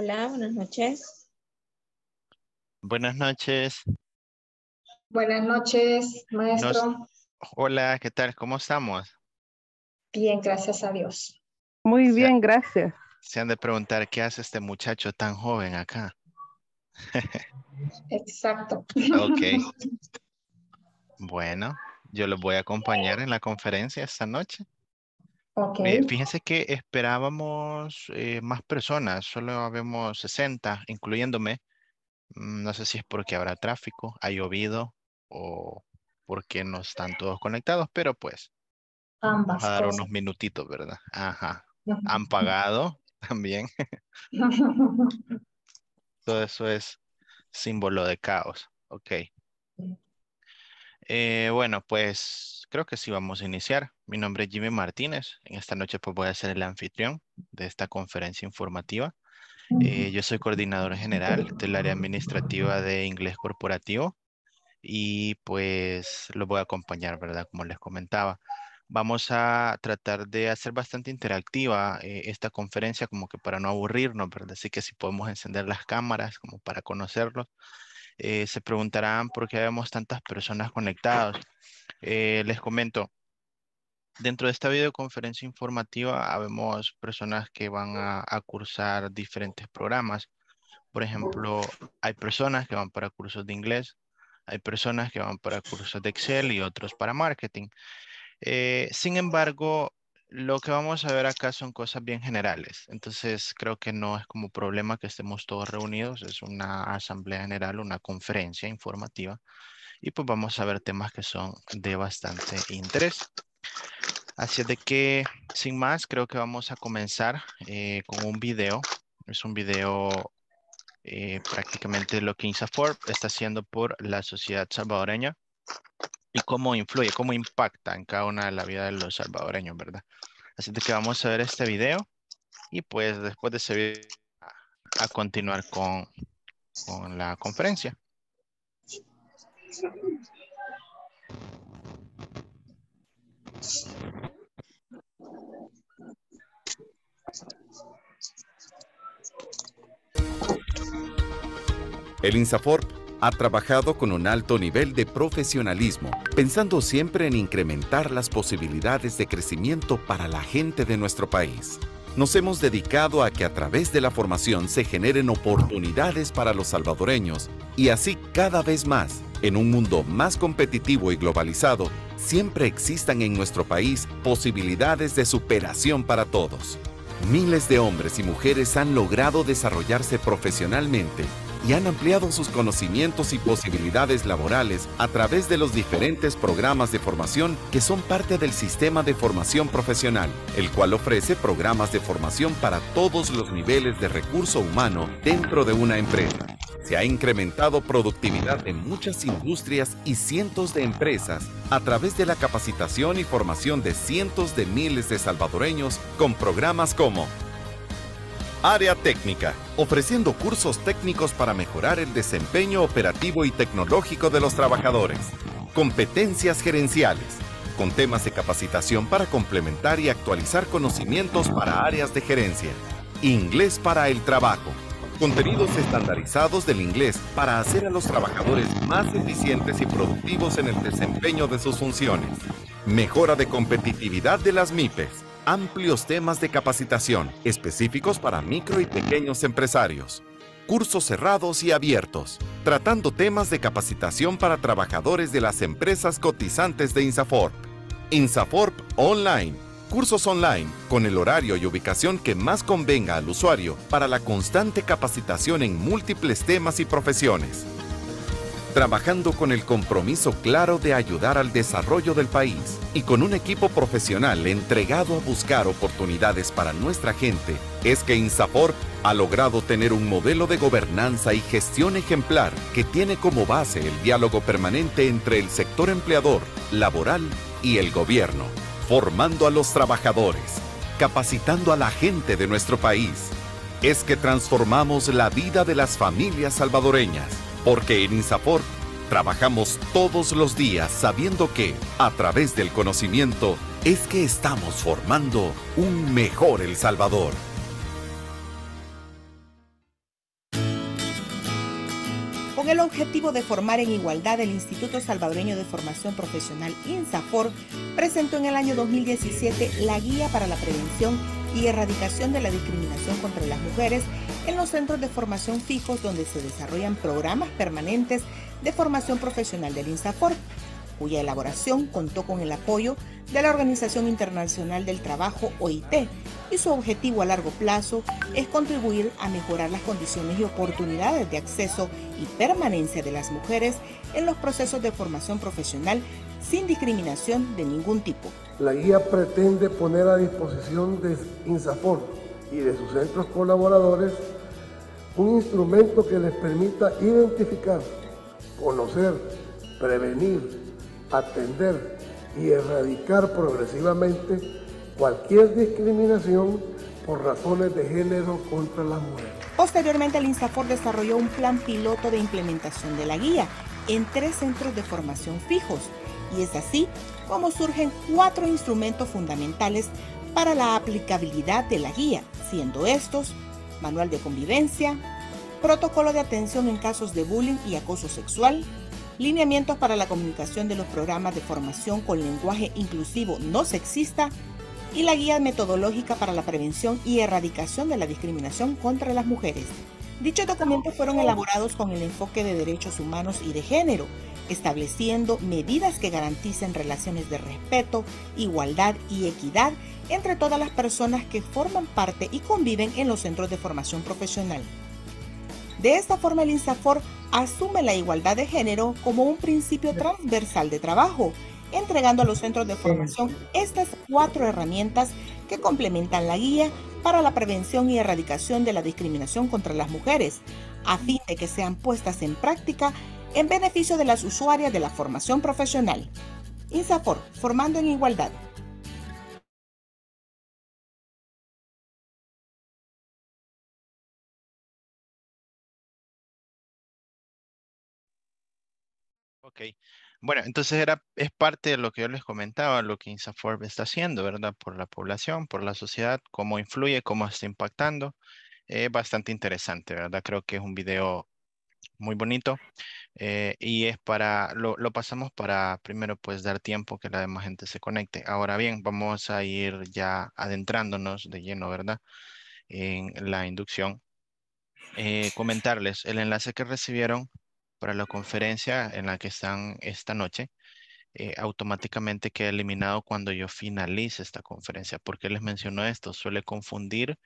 Hola, buenas noches. Buenas noches. Buenas noches, maestro. Hola, ¿qué tal? ¿Cómo estamos? Bien, gracias a Dios. Muy bien, gracias. Se han de preguntar, ¿qué hace este muchacho tan joven acá? Exacto. Bueno, yo los voy a acompañar en la conferencia esta noche. Eh, fíjense que esperábamos eh, más personas, solo habemos 60, incluyéndome. Mm, no sé si es porque habrá tráfico, ha llovido o porque no están todos conectados, pero pues mm, vamos a dar unos minutitos, ¿verdad? Ajá. Han pagado también. Todo eso es símbolo de caos. Ok. Eh, bueno, pues creo que sí vamos a iniciar. Mi nombre es Jimmy Martínez. En esta noche pues voy a ser el anfitrión de esta conferencia informativa. Eh, yo soy coordinador general del área administrativa de inglés corporativo y pues lo voy a acompañar, ¿verdad? Como les comentaba. Vamos a tratar de hacer bastante interactiva eh, esta conferencia como que para no aburrirnos, ¿verdad? Así que si podemos encender las cámaras como para conocerlos eh, se preguntarán por qué vemos tantas personas conectadas. Eh, les comento, dentro de esta videoconferencia informativa habemos personas que van a, cursar diferentes programas. Por ejemplo, hay personas que van para cursos de inglés, hay personas que van para cursos de Excel y otros para marketing. Eh, sin embargo, lo que vamos a ver acá son cosas bien generales, entonces creo que no es como problema que estemos todos reunidos, es una asamblea general, una conferencia informativa y pues vamos a ver temas que son de bastante interés. Así de que sin más creo que vamos a comenzar eh, con un video, es un video eh, prácticamente lo que INSAFOR está haciendo por la sociedad salvadoreña y cómo influye, cómo impacta en cada una de la vida de los salvadoreños, ¿verdad? Así que vamos a ver este video y pues después de ese video a continuar con, con la conferencia. El INSAFORP ha trabajado con un alto nivel de profesionalismo, pensando siempre en incrementar las posibilidades de crecimiento para la gente de nuestro país. Nos hemos dedicado a que a través de la formación se generen oportunidades para los salvadoreños y así cada vez más, en un mundo más competitivo y globalizado, siempre existan en nuestro país posibilidades de superación para todos. Miles de hombres y mujeres han logrado desarrollarse profesionalmente y han ampliado sus conocimientos y posibilidades laborales a través de los diferentes programas de formación que son parte del sistema de formación profesional, el cual ofrece programas de formación para todos los niveles de recurso humano dentro de una empresa. Se ha incrementado productividad en muchas industrias y cientos de empresas a través de la capacitación y formación de cientos de miles de salvadoreños con programas como Área técnica, ofreciendo cursos técnicos para mejorar el desempeño operativo y tecnológico de los trabajadores. Competencias gerenciales, con temas de capacitación para complementar y actualizar conocimientos para áreas de gerencia. Inglés para el trabajo, contenidos estandarizados del inglés para hacer a los trabajadores más eficientes y productivos en el desempeño de sus funciones. Mejora de competitividad de las MIPES amplios temas de capacitación específicos para micro y pequeños empresarios. Cursos cerrados y abiertos, tratando temas de capacitación para trabajadores de las empresas cotizantes de INSAFORP. INSAFORP Online. Cursos online con el horario y ubicación que más convenga al usuario para la constante capacitación en múltiples temas y profesiones trabajando con el compromiso claro de ayudar al desarrollo del país y con un equipo profesional entregado a buscar oportunidades para nuestra gente, es que Insapor ha logrado tener un modelo de gobernanza y gestión ejemplar que tiene como base el diálogo permanente entre el sector empleador, laboral y el gobierno, formando a los trabajadores, capacitando a la gente de nuestro país. Es que transformamos la vida de las familias salvadoreñas porque en Insaport trabajamos todos los días sabiendo que, a través del conocimiento, es que estamos formando un mejor El Salvador. objetivo de formar en igualdad, el Instituto Salvadoreño de Formación Profesional INSAFOR presentó en el año 2017 la Guía para la Prevención y Erradicación de la Discriminación contra las Mujeres en los centros de formación fijos donde se desarrollan programas permanentes de formación profesional del INSAFOR cuya elaboración contó con el apoyo de la Organización Internacional del Trabajo, OIT, y su objetivo a largo plazo es contribuir a mejorar las condiciones y oportunidades de acceso y permanencia de las mujeres en los procesos de formación profesional sin discriminación de ningún tipo. La guía pretende poner a disposición de INSAFOR y de sus centros colaboradores un instrumento que les permita identificar, conocer, prevenir, atender y erradicar progresivamente cualquier discriminación por razones de género contra las mujeres. Posteriormente, el INSAFOR desarrolló un plan piloto de implementación de la guía en tres centros de formación fijos y es así como surgen cuatro instrumentos fundamentales para la aplicabilidad de la guía, siendo estos manual de convivencia, protocolo de atención en casos de bullying y acoso sexual, lineamientos para la comunicación de los programas de formación con lenguaje inclusivo no sexista y la guía metodológica para la prevención y erradicación de la discriminación contra las mujeres. Dichos documentos fueron oh. elaborados con el enfoque de derechos humanos y de género, estableciendo medidas que garanticen relaciones de respeto, igualdad y equidad entre todas las personas que forman parte y conviven en los centros de formación profesional. De esta forma, el INSAFOR asume la igualdad de género como un principio transversal de trabajo, entregando a los centros de formación estas cuatro herramientas que complementan la guía para la prevención y erradicación de la discriminación contra las mujeres, a fin de que sean puestas en práctica en beneficio de las usuarias de la formación profesional. INSAFOR, formando en igualdad. Bueno, entonces era, es parte de lo que yo les comentaba, lo que INSAFORB está haciendo, ¿verdad? Por la población, por la sociedad, cómo influye, cómo está impactando. Es bastante interesante, ¿verdad? Creo que es un video muy bonito eh, y es para, lo, pasamos para primero pues dar tiempo que la demás gente se conecte. Ahora bien, vamos a ir ya adentrándonos de lleno, ¿verdad? En la inducción. Eh, comentarles el enlace que recibieron para la conferencia en la que están esta noche, eh, automáticamente queda eliminado cuando yo finalice esta conferencia. ¿Por qué les menciono esto? Suele confundir,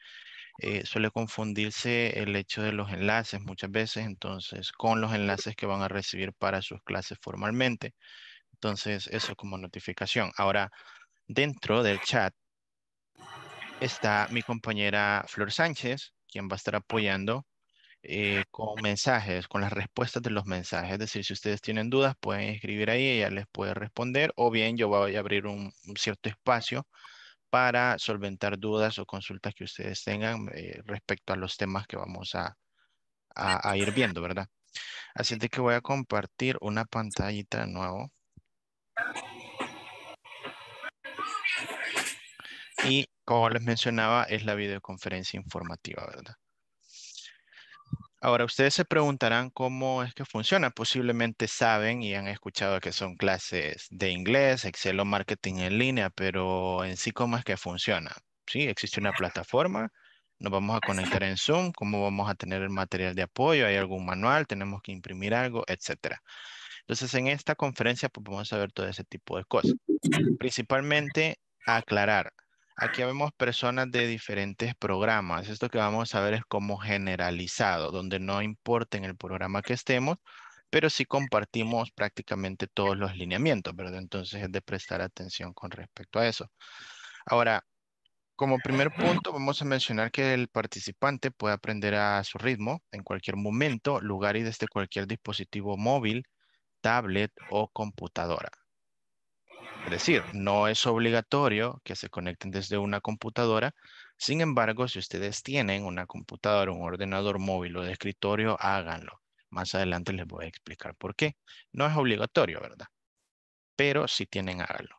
eh, suele confundirse el hecho de los enlaces muchas veces, entonces, con los enlaces que van a recibir para sus clases formalmente. Entonces, eso como notificación. Ahora, dentro del chat está mi compañera Flor Sánchez, quien va a estar apoyando eh, con mensajes, con las respuestas de los mensajes. Es decir, si ustedes tienen dudas, pueden escribir ahí, ella les puede responder, o bien yo voy a abrir un, cierto espacio para solventar dudas o consultas que ustedes tengan eh, respecto a los temas que vamos a, ir viendo, ¿verdad? Así es que voy a compartir una pantallita de nuevo. Y como les mencionaba, es la videoconferencia informativa, ¿verdad? Ahora, ustedes se preguntarán cómo es que funciona. Posiblemente saben y han escuchado que son clases de inglés, Excel o marketing en línea, pero en sí, ¿cómo es que funciona? Sí, existe una plataforma, nos vamos a conectar en Zoom, cómo vamos a tener el material de apoyo, hay algún manual, tenemos que imprimir algo, etcétera. Entonces, en esta conferencia pues, vamos a ver todo ese tipo de cosas. Principalmente, aclarar Aquí vemos personas de diferentes programas. Esto que vamos a ver es como generalizado, donde no importa en el programa que estemos, pero sí compartimos prácticamente todos los lineamientos, ¿verdad? Entonces es de prestar atención con respecto a eso. Ahora, como primer punto, vamos a mencionar que el participante puede aprender a su ritmo, en cualquier momento, lugar y desde cualquier dispositivo móvil, tablet o computadora. Es decir, no es obligatorio que se conecten desde una computadora. Sin embargo, si ustedes tienen una computadora, un ordenador móvil o de escritorio, háganlo. Más adelante les voy a explicar por qué. No es obligatorio, ¿verdad? Pero si tienen, háganlo.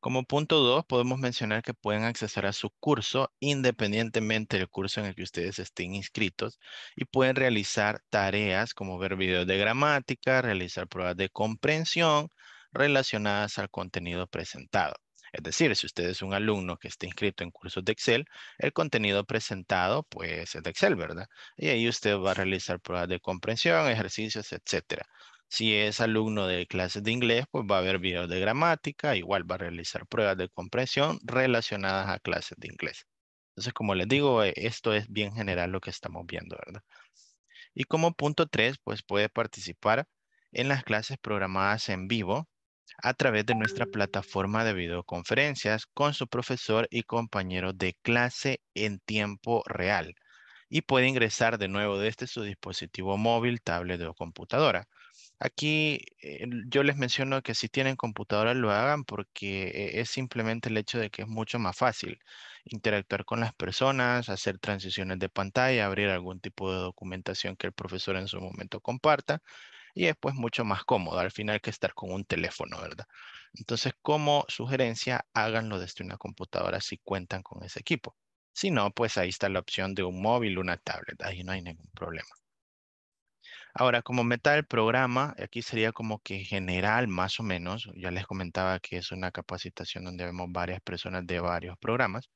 Como punto 2, podemos mencionar que pueden acceder a su curso independientemente del curso en el que ustedes estén inscritos y pueden realizar tareas como ver videos de gramática, realizar pruebas de comprensión, relacionadas al contenido presentado. Es decir, si usted es un alumno que está inscrito en cursos de Excel, el contenido presentado pues es de Excel, ¿verdad? Y ahí usted va a realizar pruebas de comprensión, ejercicios, etcétera. Si es alumno de clases de inglés, pues va a haber videos de gramática, igual va a realizar pruebas de comprensión relacionadas a clases de inglés. Entonces, como les digo, eh, esto es bien general lo que estamos viendo, ¿verdad? Y como punto 3, pues puede participar en las clases programadas en vivo a través de nuestra plataforma de videoconferencias con su profesor y compañero de clase en tiempo real. Y puede ingresar de nuevo desde su dispositivo móvil, tablet o computadora. Aquí eh, yo les menciono que si tienen computadora lo hagan porque eh, es simplemente el hecho de que es mucho más fácil interactuar con las personas, hacer transiciones de pantalla, abrir algún tipo de documentación que el profesor en su momento comparta y es pues mucho más cómodo al final que estar con un teléfono, ¿verdad? Entonces, como sugerencia, háganlo desde una computadora si cuentan con ese equipo. Si no, pues ahí está la opción de un móvil, una tablet, ahí no hay ningún problema. Ahora, como meta del programa, aquí sería como que general, más o menos, ya les comentaba que es una capacitación donde vemos varias personas de varios programas,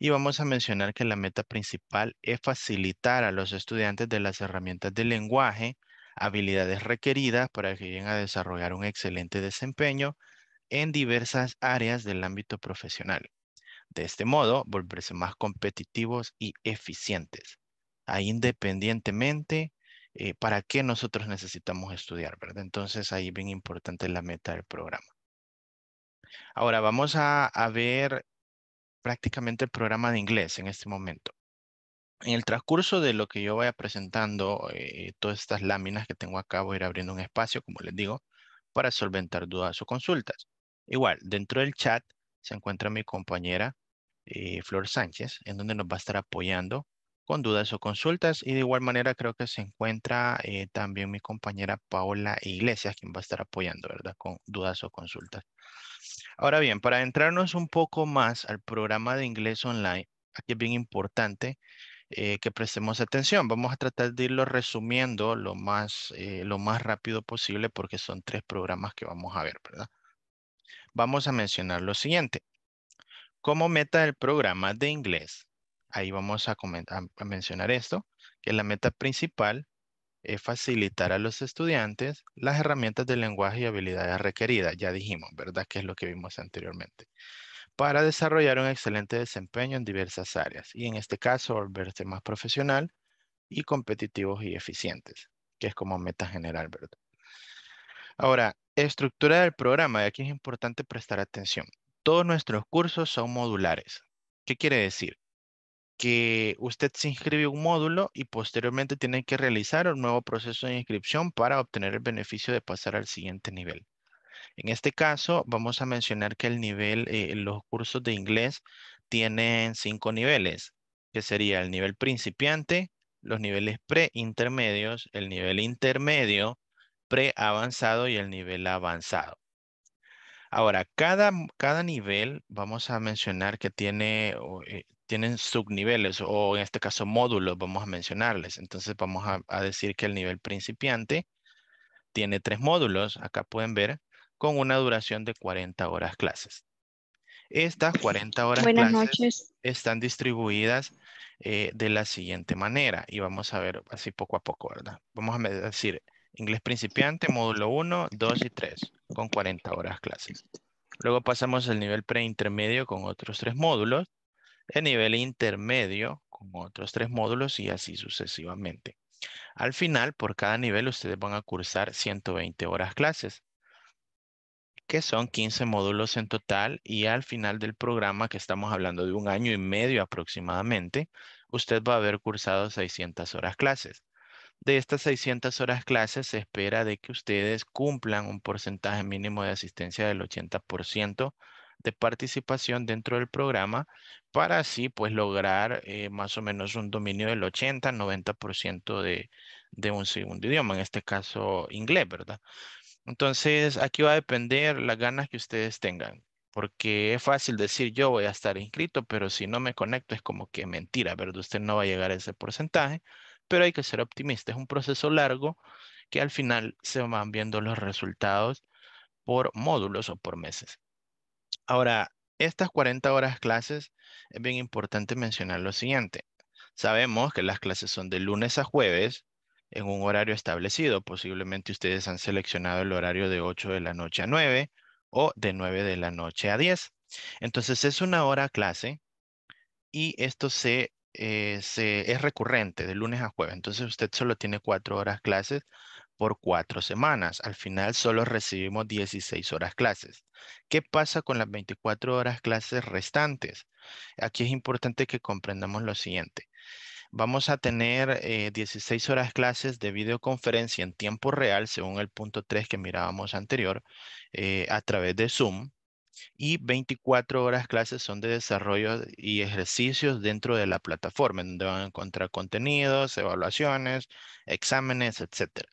y vamos a mencionar que la meta principal es facilitar a los estudiantes de las herramientas de lenguaje, habilidades requeridas para que lleguen a desarrollar un excelente desempeño en diversas áreas del ámbito profesional. De este modo, volverse más competitivos y eficientes. independientemente eh, para qué nosotros necesitamos estudiar, ¿verdad? Entonces ahí bien importante la meta del programa. Ahora vamos a ver prácticamente el programa de inglés en este momento en el transcurso de lo que yo vaya presentando, eh, todas estas láminas que tengo acá, voy a ir abriendo un espacio, como les digo, para solventar dudas o consultas. Igual, dentro del chat se encuentra mi compañera eh, Flor Sánchez, en donde nos va a estar apoyando con dudas o consultas. Y de igual manera creo que se encuentra eh, también mi compañera Paola Iglesias, quien va a estar apoyando, ¿verdad? Con dudas o consultas. Ahora bien, para entrarnos un poco más al programa de inglés online, aquí es bien importante eh, que prestemos atención. Vamos a tratar de irlo resumiendo lo más, eh, lo más rápido posible porque son tres programas que vamos a ver, ¿verdad? Vamos a mencionar lo siguiente. Como meta del programa de inglés, ahí vamos a, a mencionar esto, que la meta principal es facilitar a los estudiantes las herramientas de lenguaje y habilidades requeridas. Ya dijimos, ¿verdad? Que es lo que vimos anteriormente para desarrollar un excelente desempeño en diversas áreas y en este caso volverse más profesional y competitivos y eficientes, que es como meta general, ¿verdad? Ahora, estructura del programa, y aquí es importante prestar atención. Todos nuestros cursos son modulares. ¿Qué quiere decir? Que usted se inscribe un módulo y posteriormente tiene que realizar un nuevo proceso de inscripción para obtener el beneficio de pasar al siguiente nivel. En este caso, vamos a mencionar que el nivel, eh, los cursos de inglés tienen cinco niveles, que sería el nivel principiante, los niveles pre-intermedios, el nivel intermedio, pre-avanzado y el nivel avanzado. Ahora, cada, cada nivel vamos a mencionar que tiene, eh, tienen subniveles o en este caso módulos, vamos a mencionarles. Entonces vamos a decir que el nivel principiante tiene tres módulos, acá pueden ver, con una duración de 40 horas clases. Estas 40 horas clases están distribuidas eh, de la siguiente manera y vamos a ver así poco a poco, ¿verdad? Vamos a decir inglés principiante, módulo 1, 2 y 3 con 40 horas clases. Luego pasamos al nivel preintermedio con otros tres módulos, el nivel intermedio con otros tres módulos y así sucesivamente. Al final, por cada nivel, ustedes van a cursar 120 horas clases que son 15 módulos en total y al final del programa, que estamos hablando de un año y medio aproximadamente, usted va a haber cursado 600 horas clases. De estas 600 horas clases se espera de que ustedes cumplan un porcentaje mínimo de asistencia del 80% de participación dentro del programa para así pues lograr eh, más o menos un dominio del 80-90% de, de un segundo idioma, en este caso inglés, ¿verdad? Entonces, aquí va a depender las ganas que ustedes tengan, porque es fácil decir yo voy a estar inscrito, pero si no me conecto es como que mentira, ¿verdad? Usted no va a llegar a ese porcentaje, pero hay que ser optimista. Es un proceso largo que al final se van viendo los resultados por módulos o por meses. Ahora, estas 40 horas clases, es bien importante mencionar lo siguiente. Sabemos que las clases son de lunes a jueves, en un horario establecido. Posiblemente ustedes han seleccionado el horario de 8 de la noche a 9 o de 9 de la noche a 10. Entonces es una hora clase y esto eh, se, es recurrente de lunes a jueves. Entonces usted solo tiene cuatro horas clases por cuatro semanas. Al final solo recibimos 16 horas clases. ¿Qué pasa con las 24 horas clases restantes? Aquí es importante que comprendamos lo siguiente. Vamos a tener 16 eh, horas clases de videoconferencia en tiempo real, según el punto 3 que mirábamos anterior, eh, a través de Zoom. Y 24 horas clases son de desarrollo y ejercicios dentro de la plataforma, donde van a encontrar contenidos, evaluaciones, exámenes, etc.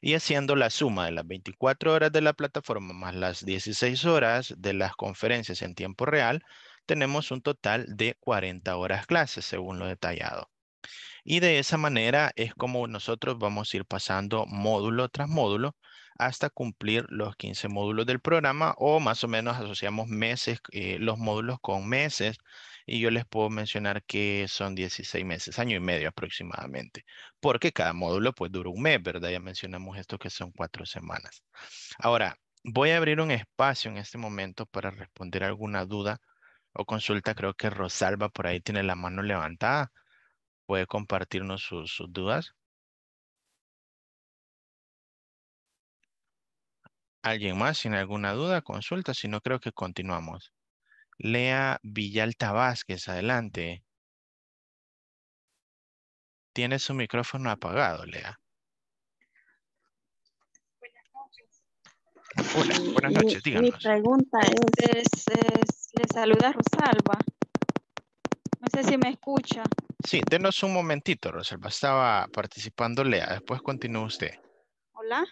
y haciendo la suma de las 24 horas de la plataforma más las 16 horas de las conferencias en tiempo real, tenemos un total de 40 horas clases, según lo detallado. Y de esa manera es como nosotros vamos a ir pasando módulo tras módulo hasta cumplir los 15 módulos del programa o más o menos asociamos meses, eh, los módulos con meses y yo les puedo mencionar que son 16 meses, año y medio aproximadamente, porque cada módulo pues dura un mes, ¿verdad? Ya mencionamos esto que son cuatro semanas. Ahora, voy a abrir un espacio en este momento para responder alguna duda o consulta. Creo que Rosalba por ahí tiene la mano levantada puede compartirnos sus, dudas. ¿Alguien más sin alguna duda, consulta? Si no, creo que continuamos. Lea Villalta Vázquez, adelante. Tiene su micrófono apagado, Lea. Buenas noches. Hola, buenas noches, díganos. Mi, pregunta es, este es, le saluda Rosalba. No sé si me escucha. Sí, denos un momentito, Rosalba. Estaba participando Lea. Ah, después continúa usted. Hola.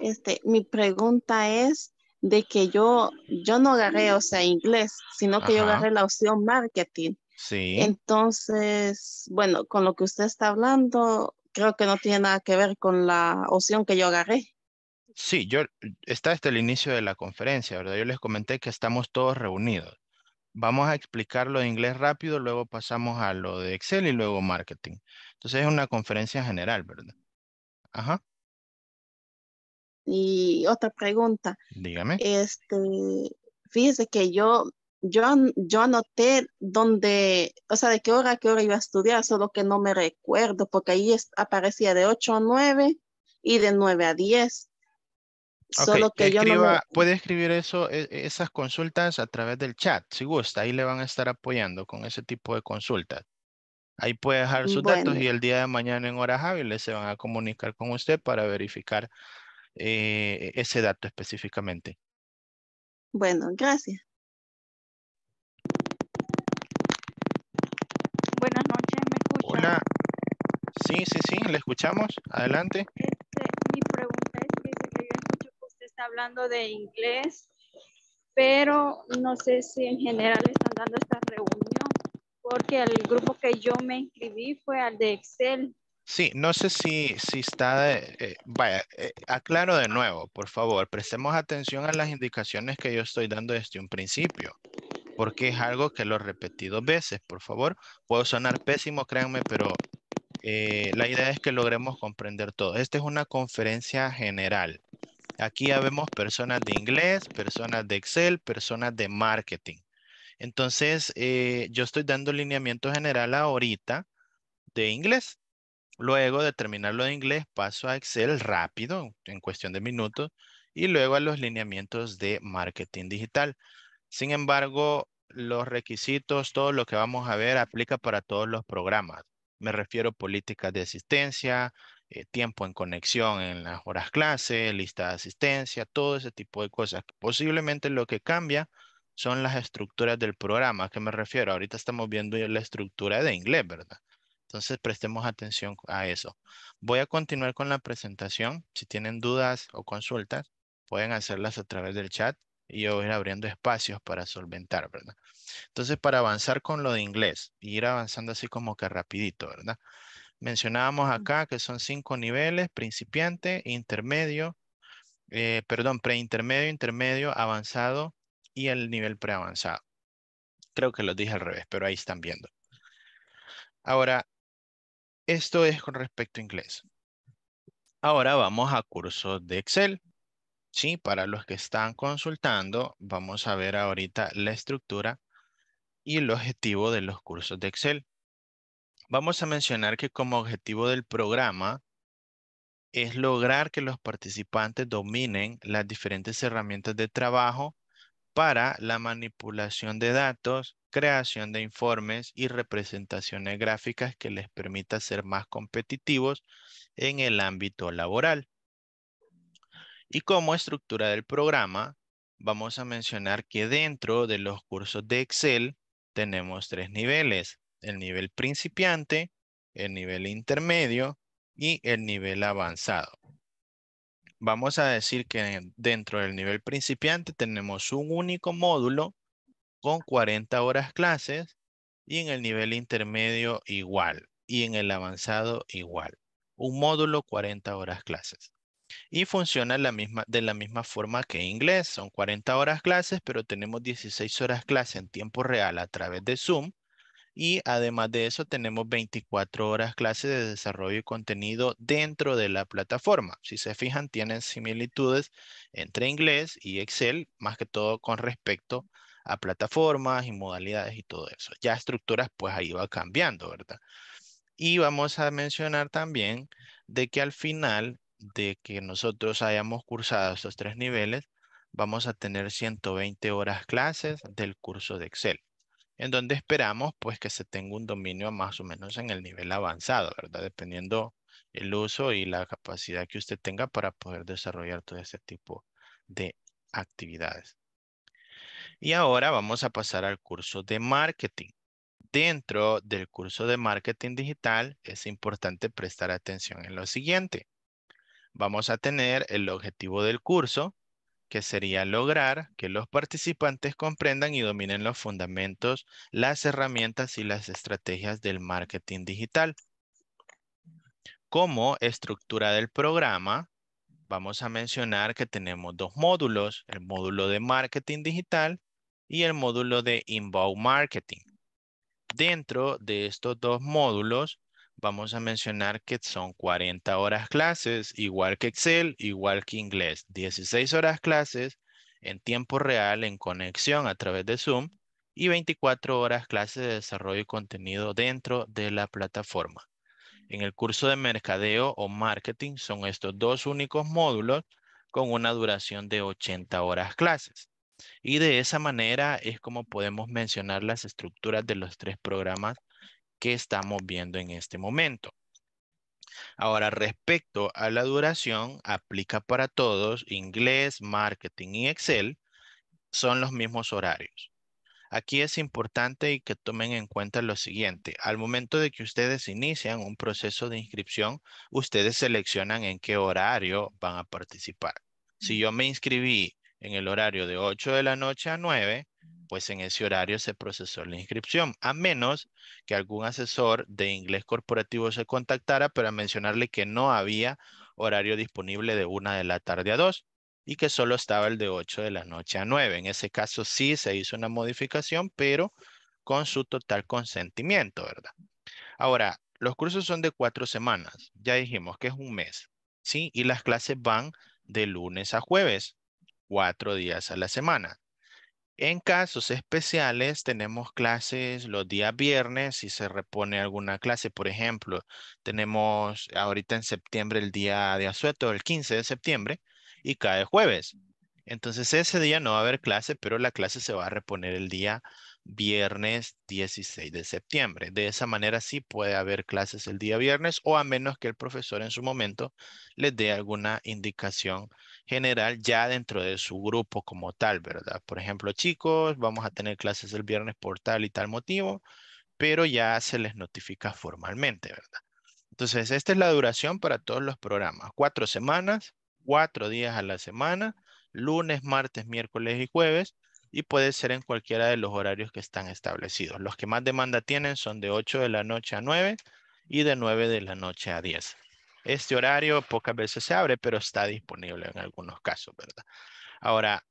Este, mi pregunta es de que yo, yo no agarré, o sea, inglés, sino que yo agarré la opción marketing. Sí. Entonces, bueno, con lo que usted está hablando, creo que no tiene nada que ver con la opción que yo agarré. Sí, yo, está desde el inicio de la conferencia, ¿verdad? Yo les comenté que estamos todos reunidos. Vamos a explicar lo de inglés rápido, luego pasamos a lo de Excel y luego marketing. Entonces es una conferencia general, ¿verdad? Ajá. Y otra pregunta. Dígame. Este, fíjese que yo, yo, anoté dónde, o sea, de qué hora qué hora iba a estudiar, solo que no me recuerdo, porque ahí aparecía de 8 a 9 y de 9 a 10. Puede escribir eso, e, e, esas consultas a través del chat, si gusta. Ahí le van a estar apoyando con ese tipo de consultas. Ahí puede dejar sus datos y el día de mañana en horas hábiles se van a comunicar con usted para verificar eh, e, ese dato específicamente. Bueno, gracias. Buenas noches, ¿me Sí, sí, sí, le escuchamos. Adelante. de inglés, pero no sé si en general están dando esta reunión, porque el grupo que yo me inscribí fue al de Excel. Sí, no sé si, si está, eh, eh, vaya, eh, aclaro de nuevo, por favor, prestemos atención a las indicaciones que yo estoy dando desde un principio, porque es algo que lo repetí dos veces, por favor. Puedo sonar pésimo, créanme, pero la idea es que logremos comprender todo. Esta es una conferencia general. Aquí ya vemos personas de inglés, personas de Excel, personas de marketing. Entonces, eh, yo estoy dando lineamiento general ahorita de inglés. Luego de terminar lo de inglés, paso a Excel rápido, en cuestión de minutos, y luego a los lineamientos de marketing digital. Sin embargo, los requisitos, todo lo que vamos a ver aplica para todos los programas. Me refiero a políticas de asistencia, eh, tiempo en conexión en las horas clase, lista de asistencia, todo ese tipo de cosas. Posiblemente lo que cambia son las estructuras del programa. ¿A qué me refiero? Ahorita estamos viendo la estructura de inglés, ¿verdad? Entonces prestemos atención a eso. Voy a continuar con la presentación. Si tienen dudas o consultas, pueden hacerlas a través del chat y yo voy ir abriendo espacios para solventar, ¿verdad? Entonces, para avanzar con lo de inglés, ir avanzando así como que rapidito, ¿verdad? Mencionábamos acá que son cinco niveles, principiante, intermedio, eh, perdón, preintermedio, intermedio, avanzado y el nivel preavanzado. Creo que lo dije al revés, pero ahí están viendo. Ahora, esto es con respecto a inglés. Ahora vamos a cursos de Excel. Sí, para los que están consultando, vamos a ver ahorita la estructura y el objetivo de los cursos de Excel. Vamos a mencionar que como objetivo del programa es lograr que los participantes dominen las diferentes herramientas de trabajo para la manipulación de datos, creación de informes y representaciones gráficas que les permita ser más competitivos en el ámbito laboral. Y como estructura del programa, vamos a mencionar que dentro de los cursos de Excel tenemos tres niveles el nivel principiante, el nivel intermedio y el nivel avanzado. Vamos a decir que dentro del nivel principiante tenemos un único módulo con 40 horas clases y en el nivel intermedio igual y en el avanzado igual. Un módulo 40 horas clases. Y funciona de la misma forma que inglés. Son 40 horas clases, pero tenemos 16 horas clases en tiempo real a través de Zoom y además de eso, tenemos 24 horas clases de desarrollo y contenido dentro de la plataforma. Si se fijan, tienen similitudes entre inglés y Excel, más que todo con respecto a plataformas y modalidades y todo eso. Ya estructuras, pues ahí va cambiando, ¿verdad? Y vamos a mencionar también de que al final de que nosotros hayamos cursado estos tres niveles, vamos a tener 120 horas clases del curso de Excel en donde esperamos pues que se tenga un dominio más o menos en el nivel avanzado, ¿verdad? Dependiendo el uso y la capacidad que usted tenga para poder desarrollar todo ese tipo de actividades. Y ahora vamos a pasar al curso de marketing. Dentro del curso de marketing digital es importante prestar atención en lo siguiente. Vamos a tener el objetivo del curso, que sería lograr que los participantes comprendan y dominen los fundamentos, las herramientas y las estrategias del marketing digital. Como estructura del programa, vamos a mencionar que tenemos dos módulos, el módulo de marketing digital y el módulo de inbound marketing. Dentro de estos dos módulos vamos a mencionar que son 40 horas clases, igual que Excel, igual que inglés. 16 horas clases en tiempo real, en conexión a través de Zoom y 24 horas clases de desarrollo y contenido dentro de la plataforma. En el curso de mercadeo o marketing son estos dos únicos módulos con una duración de 80 horas clases. Y de esa manera es como podemos mencionar las estructuras de los tres programas que estamos viendo en este momento. Ahora, respecto a la duración, aplica para todos, inglés, marketing y Excel, son los mismos horarios. Aquí es importante y que tomen en cuenta lo siguiente. Al momento de que ustedes inician un proceso de inscripción, ustedes seleccionan en qué horario van a participar. Si yo me inscribí en el horario de 8 de la noche a 9, pues en ese horario se procesó la inscripción, a menos que algún asesor de inglés corporativo se contactara para mencionarle que no había horario disponible de una de la tarde a dos y que solo estaba el de ocho de la noche a nueve. En ese caso sí se hizo una modificación, pero con su total consentimiento, ¿verdad? Ahora, los cursos son de cuatro semanas, ya dijimos que es un mes, ¿sí? Y las clases van de lunes a jueves, cuatro días a la semana. En casos especiales tenemos clases los días viernes si se repone alguna clase. Por ejemplo, tenemos ahorita en septiembre el día de asueto, el 15 de septiembre, y cae jueves. Entonces ese día no va a haber clase, pero la clase se va a reponer el día viernes 16 de septiembre. De esa manera sí puede haber clases el día viernes o a menos que el profesor en su momento les dé alguna indicación general ya dentro de su grupo como tal, ¿verdad? Por ejemplo, chicos, vamos a tener clases el viernes por tal y tal motivo, pero ya se les notifica formalmente, ¿verdad? Entonces, esta es la duración para todos los programas. Cuatro semanas, cuatro días a la semana, lunes, martes, miércoles y jueves, y puede ser en cualquiera de los horarios que están establecidos. Los que más demanda tienen son de 8 de la noche a 9 y de 9 de la noche a 10. Este horario pocas veces se abre, pero está disponible en algunos casos, ¿verdad? Ahora,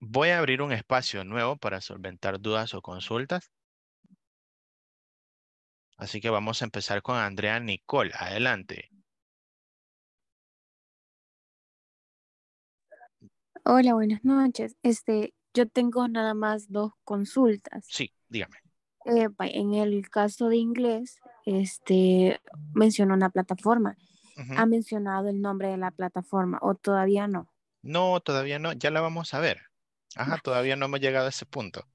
voy a abrir un espacio nuevo para solventar dudas o consultas. Así que vamos a empezar con Andrea Nicole. Adelante. Hola, buenas noches. Este, yo tengo nada más dos consultas. Sí, dígame. Eh, en el caso de inglés, este, mencionó una plataforma ha mencionado el nombre de la plataforma o todavía no? No, todavía no, ya la vamos a ver. Ajá, todavía no hemos llegado a ese punto.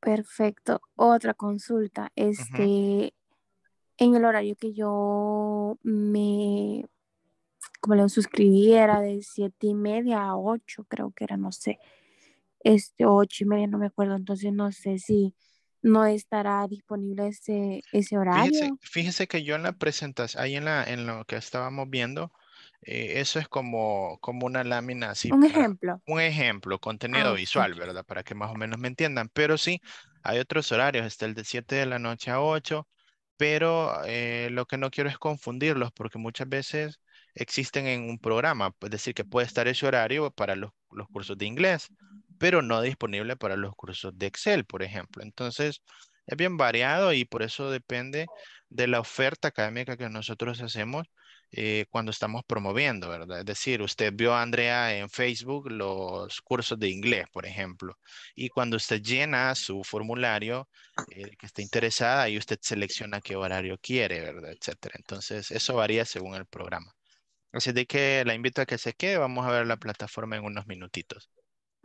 Perfecto. Otra consulta, este, en el horario que yo me, como le suscribiera de siete y media a ocho, creo que era, no sé, este, ocho y media, no me acuerdo, entonces no sé si no estará disponible ese, ese horario. Fíjese, que yo en la presentación, ahí en, la, en lo que estábamos viendo, eh, eso es como, como una lámina así. Un ejemplo. Un ejemplo, contenido ah, visual, ¿verdad? Para que más o menos me entiendan. Pero sí, hay otros horarios, está el de 7 de la noche a 8, pero eh, lo que no quiero es confundirlos porque muchas veces existen en un programa, pues, es decir, que puede estar ese horario para los, los cursos de inglés, pero no disponible para los cursos de Excel, por ejemplo. Entonces, es bien variado y por eso depende de la oferta académica que nosotros hacemos eh, cuando estamos promoviendo, ¿verdad? Es decir, usted vio a Andrea en Facebook los cursos de inglés, por ejemplo, y cuando usted llena su formulario eh, que está interesada y usted selecciona qué horario quiere, ¿verdad? Etcétera. Entonces, eso varía según el programa. Así de que la invito a que se quede, vamos a ver la plataforma en unos minutitos.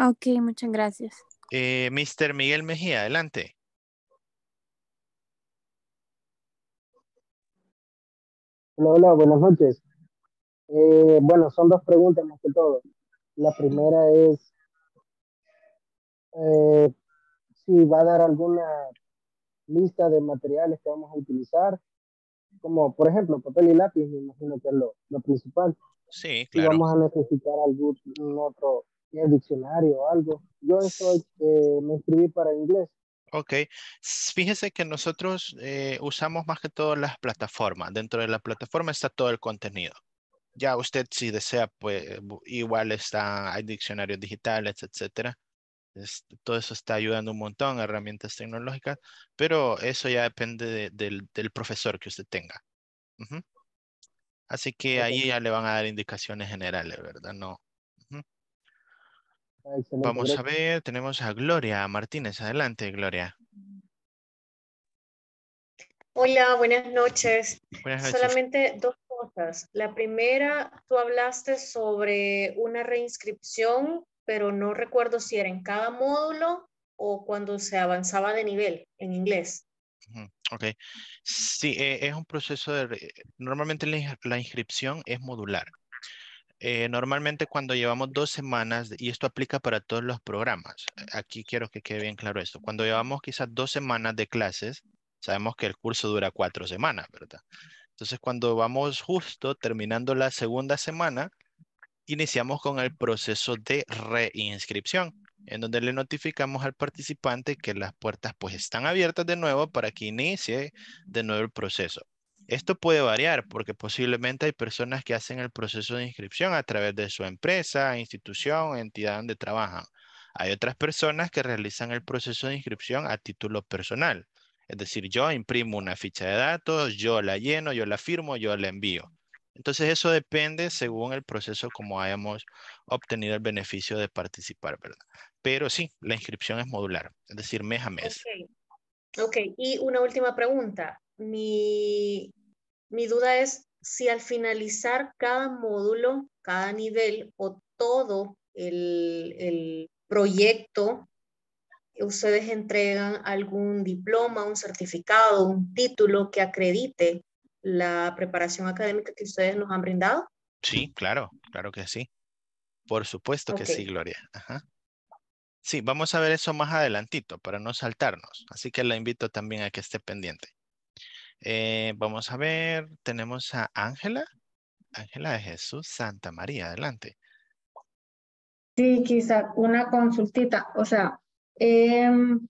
Ah, ok, muchas gracias. Eh, Mr. Miguel Mejía, adelante. Hola, hola, buenas noches. Eh, bueno, son dos preguntas más que todo. La primera es eh, si va a dar alguna lista de materiales que vamos a utilizar, como por ejemplo papel y lápiz, me imagino que es lo, principal. Sí, claro. vamos a necesitar algún otro el diccionario o algo. Yo eh, me inscribí para inglés. Ok, fíjese que nosotros eh, usamos más que todo las plataformas. Dentro de la plataforma está todo el contenido. Ya usted si desea, pues igual está, hay diccionarios digitales, etcétera. todo eso está ayudando un montón, herramientas tecnológicas, pero eso ya depende del, profesor que usted tenga. Así que ahí ya le van a dar indicaciones generales, ¿verdad? No, Ah, Vamos a ver, tenemos a Gloria Martínez. Adelante, Gloria. Hola, buenas noches. Solamente dos cosas. La primera, tú hablaste sobre una reinscripción, pero no recuerdo si era en cada módulo o cuando se avanzaba de nivel en inglés. Ok. Sí, eh, es un proceso de... Normalmente la inscripción es modular. Eh, normalmente cuando llevamos dos semanas, y esto aplica para todos los programas, eh, aquí quiero que quede bien claro esto, cuando llevamos quizás dos semanas de clases, sabemos que el curso dura cuatro semanas, ¿verdad? Entonces cuando vamos justo terminando la segunda semana, iniciamos con el proceso de reinscripción, en donde le notificamos al participante que las puertas pues están abiertas de nuevo para que inicie de nuevo el proceso. Esto puede variar porque posiblemente hay personas que hacen el proceso de inscripción a través de su empresa, institución, entidad donde trabajan. Hay otras personas que realizan el proceso de inscripción a título personal. Es decir, yo imprimo una ficha de datos, yo la lleno, yo la firmo, yo la envío. Entonces eso depende según el proceso como hayamos obtenido el beneficio de participar, ¿verdad? Pero sí, la inscripción es modular, es decir, mes a mes. Ok, y una última pregunta mi, duda es si al finalizar cada módulo, cada nivel o todo el, proyecto, ustedes entregan algún diploma, un certificado, un título que acredite la preparación académica que ustedes nos han brindado. Sí, claro, claro que sí. Por supuesto que sí, Gloria. Sí, vamos a ver eso más adelantito para no saltarnos. Así que la invito también a que esté pendiente. Eh, vamos a ver, tenemos a Ángela. Ángela de Jesús Santa María, adelante. Sí, quizá una consultita, o sea, em,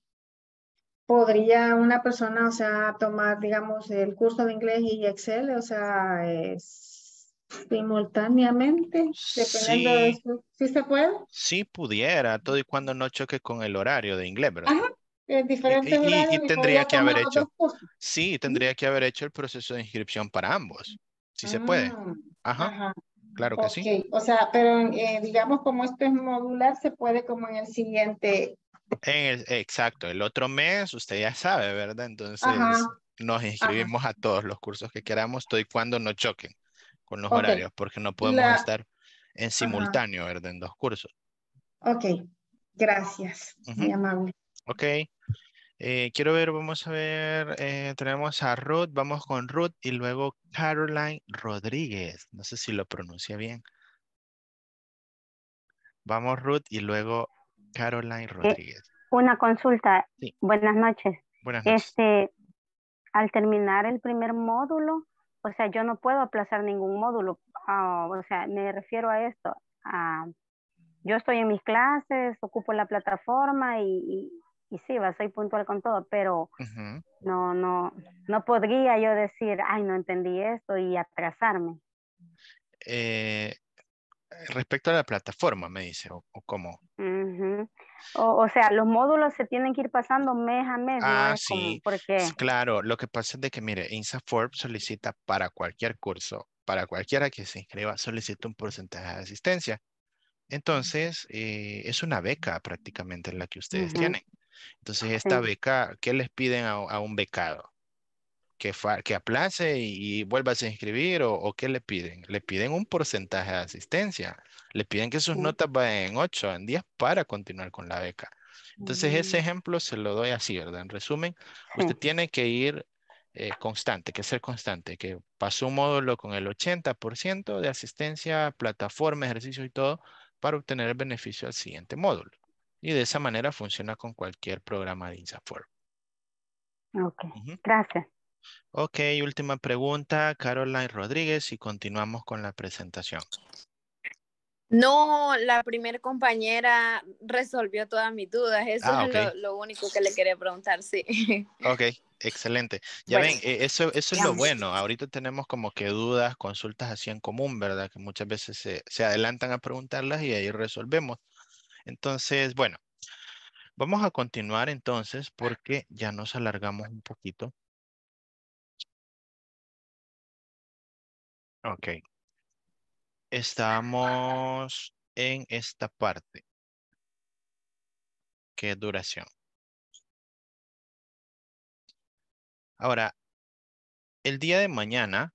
¿podría una persona, o sea, tomar, digamos, el curso de inglés y Excel, o sea, simultáneamente, dependiendo de se puede? Sí pudiera, todo y cuando no choque con el horario de inglés, ¿verdad? y, tendría que haber hecho, sí, tendría que haber hecho el proceso de inscripción para ambos, si se puede. Ah, ajá, claro que sí. O sea, pero eh, digamos como esto es modular, se puede como en el siguiente. exacto, el otro mes usted ya sabe, ¿verdad? Entonces nos inscribimos a todos los cursos que queramos, todo y cuando no choquen con los horarios, porque no podemos estar en simultáneo, ¿verdad? En dos cursos. Ok, gracias, muy amable. Ok. Eh, quiero ver, vamos a ver, eh, tenemos a Ruth, vamos con Ruth y luego Caroline Rodríguez. No sé si lo pronuncia bien. Vamos Ruth y luego Caroline Rodríguez. una consulta. Buenas noches. Buenas noches. Este, al terminar el primer módulo, o sea, yo no puedo aplazar ningún módulo. Ah, o sea, me refiero a esto. yo estoy en mis clases, ocupo la plataforma y y sí, soy puntual con todo, pero no, no, no podría yo decir, ay, no entendí esto y atrasarme. Eh, respecto a la plataforma, me dice, o, cómo. o, sea, los módulos se tienen que ir pasando mes a mes. Ah, sí. Claro, lo que pasa es de que, mire, INSAFORB solicita para cualquier curso, para cualquiera que se inscriba, solicita un porcentaje de asistencia. Entonces, eh, es una beca prácticamente la que ustedes tienen. Entonces, esta beca, ¿qué les piden a, un becado? Que, aplace y, vuelva a inscribir o, qué le piden? Le piden un porcentaje de asistencia. Le piden que sus notas vayan en 8, en 10 para continuar con la beca. Entonces, ese mm. ejemplo se lo doy así, ¿verdad? En resumen, usted tiene que ir eh, constante, que ser constante, que pasó un módulo con el 80% de asistencia, plataforma, ejercicio y todo para obtener el beneficio al siguiente módulo. Y de esa manera funciona con cualquier programa de Insaform. Ok, gracias. Ok, última pregunta, Caroline Rodríguez, y continuamos con la presentación. No, la primera compañera resolvió todas mis dudas. Eso ah, es lo, único que le quería preguntar, sí. Ok, excelente. Ya ven, e, eso, eso es lo bueno. Ahorita tenemos como que dudas, consultas así en común, ¿verdad? Que muchas veces se adelantan a preguntarlas y ahí resolvemos. Entonces, bueno, vamos a continuar entonces porque ya nos alargamos un poquito. Ok. Estamos en esta parte. ¿Qué duración? Ahora, el día de mañana,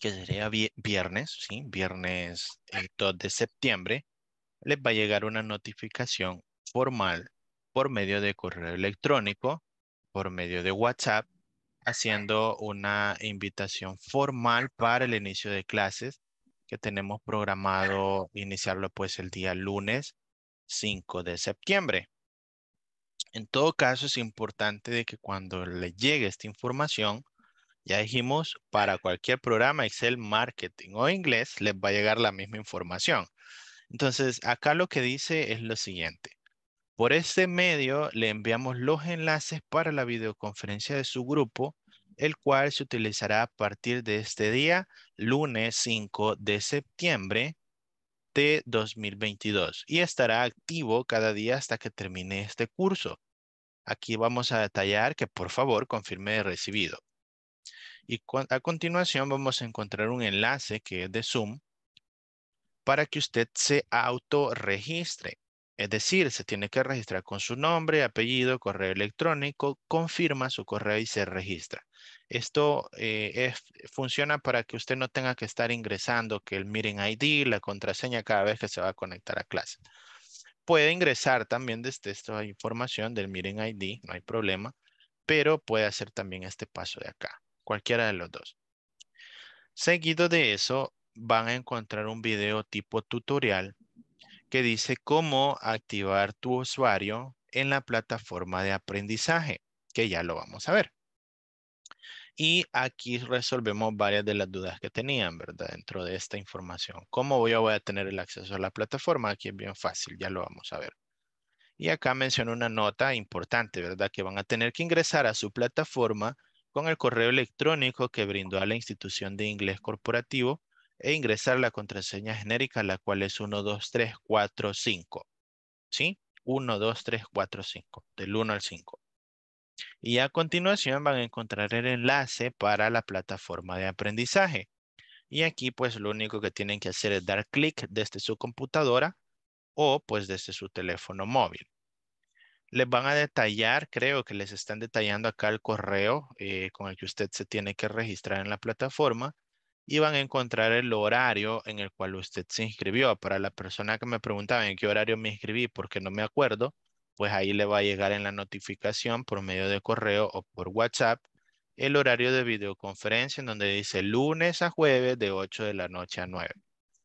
que sería viernes, ¿sí? Viernes el eh, 2 de septiembre, les va a llegar una notificación formal por medio de correo electrónico, por medio de WhatsApp, haciendo una invitación formal para el inicio de clases que tenemos programado iniciarlo pues el día lunes 5 de septiembre. En todo caso, es importante de que cuando les llegue esta información, ya dijimos, para cualquier programa Excel Marketing o inglés, les va a llegar la misma información. Entonces, acá lo que dice es lo siguiente. Por este medio le enviamos los enlaces para la videoconferencia de su grupo, el cual se utilizará a partir de este día, lunes 5 de septiembre de 2022, y estará activo cada día hasta que termine este curso. Aquí vamos a detallar que por favor confirme recibido. Y a continuación vamos a encontrar un enlace que es de Zoom, para que usted se autorregistre. Es decir, se tiene que registrar con su nombre, apellido, correo electrónico, confirma su correo y se registra. Esto eh, funciona para que usted no tenga que estar ingresando que el Miren ID, la contraseña cada vez que se va a conectar a clase. Puede ingresar también desde esta información del Miren ID, no hay problema, pero puede hacer también este paso de acá, cualquiera de los dos. Seguido de eso, van a encontrar un video tipo tutorial que dice cómo activar tu usuario en la plataforma de aprendizaje, que ya lo vamos a ver. Y aquí resolvemos varias de las dudas que tenían, ¿verdad? Dentro de esta información. ¿Cómo voy a tener el acceso a la plataforma? Aquí es bien fácil, ya lo vamos a ver. Y acá menciono una nota importante, ¿verdad? Que van a tener que ingresar a su plataforma con el correo electrónico que brindó a la institución de inglés corporativo e ingresar la contraseña genérica, la cual es 5, ¿Sí? 5, del 1 al 5. Y a continuación van a encontrar el enlace para la plataforma de aprendizaje. Y aquí pues lo único que tienen que hacer es dar clic desde su computadora o pues desde su teléfono móvil. Les van a detallar, creo que les están detallando acá el correo eh, con el que usted se tiene que registrar en la plataforma y van a encontrar el horario en el cual usted se inscribió. Para la persona que me preguntaba en qué horario me inscribí porque no me acuerdo, pues ahí le va a llegar en la notificación por medio de correo o por WhatsApp el horario de videoconferencia en donde dice lunes a jueves de 8 de la noche a 9.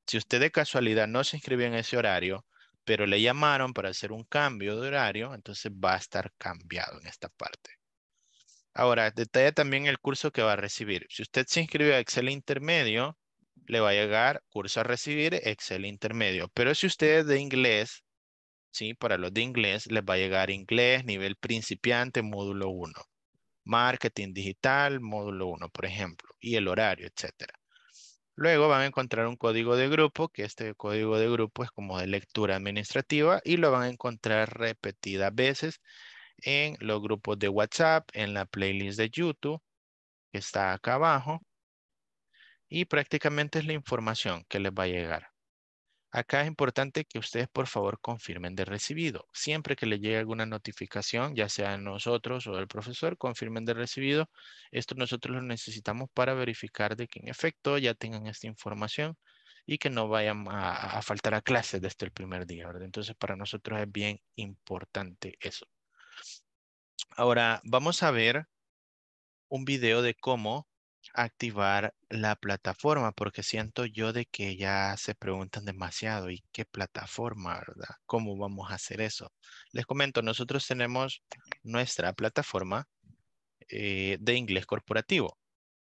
Si usted de casualidad no se inscribió en ese horario, pero le llamaron para hacer un cambio de horario, entonces va a estar cambiado en esta parte. Ahora, detalle también el curso que va a recibir. Si usted se inscribe a Excel Intermedio, le va a llegar curso a recibir Excel Intermedio. Pero si usted es de inglés, ¿sí? para los de inglés, les va a llegar inglés, nivel principiante, módulo 1. Marketing digital, módulo 1, por ejemplo. Y el horario, etc. Luego van a encontrar un código de grupo, que este código de grupo es como de lectura administrativa y lo van a encontrar repetidas veces en los grupos de WhatsApp, en la playlist de YouTube, que está acá abajo. Y prácticamente es la información que les va a llegar. Acá es importante que ustedes por favor confirmen de recibido. Siempre que les llegue alguna notificación, ya sea nosotros o del profesor, confirmen de recibido. Esto nosotros lo necesitamos para verificar de que en efecto ya tengan esta información y que no vayan a, faltar a clases desde el primer día. Entonces para nosotros es bien importante eso. Ahora vamos a ver un video de cómo activar la plataforma porque siento yo de que ya se preguntan demasiado y qué plataforma, ¿verdad? ¿Cómo vamos a hacer eso? Les comento, nosotros tenemos nuestra plataforma eh, de inglés corporativo.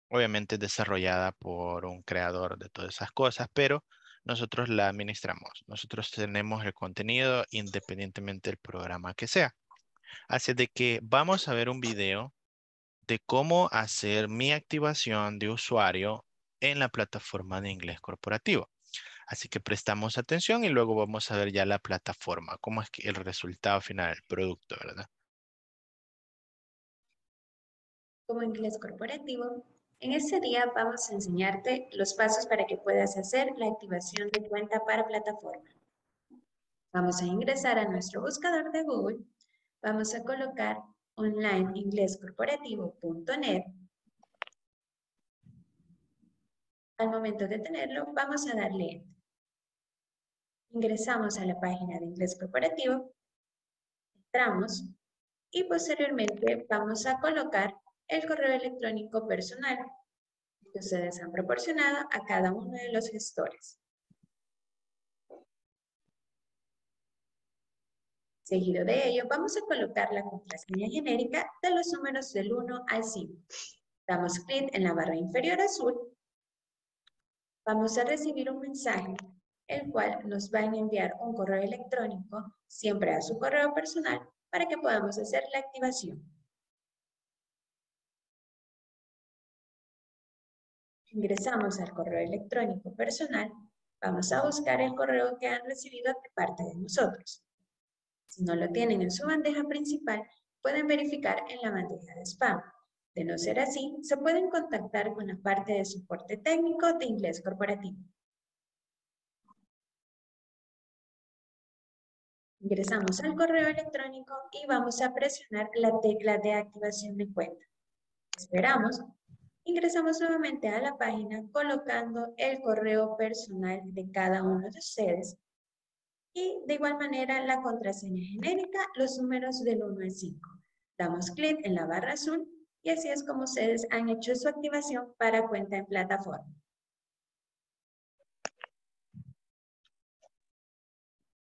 Obviamente desarrollada por un creador de todas esas cosas, pero nosotros la administramos. Nosotros tenemos el contenido independientemente del programa que sea. Así de que vamos a ver un video de cómo hacer mi activación de usuario en la plataforma de inglés corporativo. Así que prestamos atención y luego vamos a ver ya la plataforma, cómo es el resultado final del producto, ¿verdad? Como inglés corporativo, en este día vamos a enseñarte los pasos para que puedas hacer la activación de cuenta para plataforma. Vamos a ingresar a nuestro buscador de Google vamos a colocar onlineinglescorporativo.net. Al momento de tenerlo, vamos a darle Enter. Ingresamos a la página de Inglés Corporativo, entramos y posteriormente vamos a colocar el correo electrónico personal que ustedes han proporcionado a cada uno de los gestores. Seguido de ello, vamos a colocar la contraseña genérica de los números del 1 al 5. Damos clic en la barra inferior azul. Vamos a recibir un mensaje, el cual nos va a enviar un correo electrónico, siempre a su correo personal, para que podamos hacer la activación. Ingresamos al correo electrónico personal. Vamos a buscar el correo que han recibido de parte de nosotros. Si no lo tienen en su bandeja principal, pueden verificar en la bandeja de spam. De no ser así, se pueden contactar con la parte de soporte técnico de inglés corporativo. Ingresamos al correo electrónico y vamos a presionar la tecla de activación de cuenta. Esperamos. Ingresamos nuevamente a la página colocando el correo personal de cada uno de ustedes y de igual manera la contraseña genérica, los números del 1 al 5. Damos clic en la barra azul y así es como ustedes han hecho su activación para cuenta en plataforma.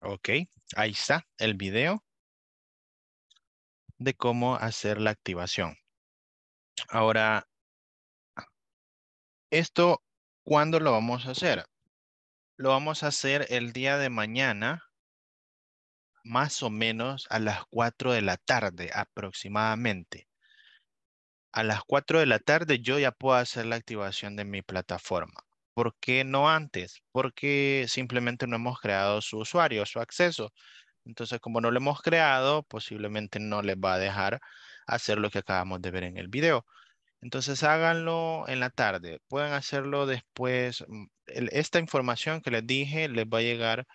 Ok, ahí está el video de cómo hacer la activación. Ahora, esto, ¿cuándo lo vamos a hacer? lo vamos a hacer el día de mañana, más o menos a las 4 de la tarde aproximadamente. A las 4 de la tarde yo ya puedo hacer la activación de mi plataforma. ¿Por qué no antes? Porque simplemente no hemos creado su usuario, su acceso. Entonces, como no lo hemos creado, posiblemente no les va a dejar hacer lo que acabamos de ver en el video. Entonces háganlo en la tarde. Pueden hacerlo después. Mm, esta información que les dije les va a llegar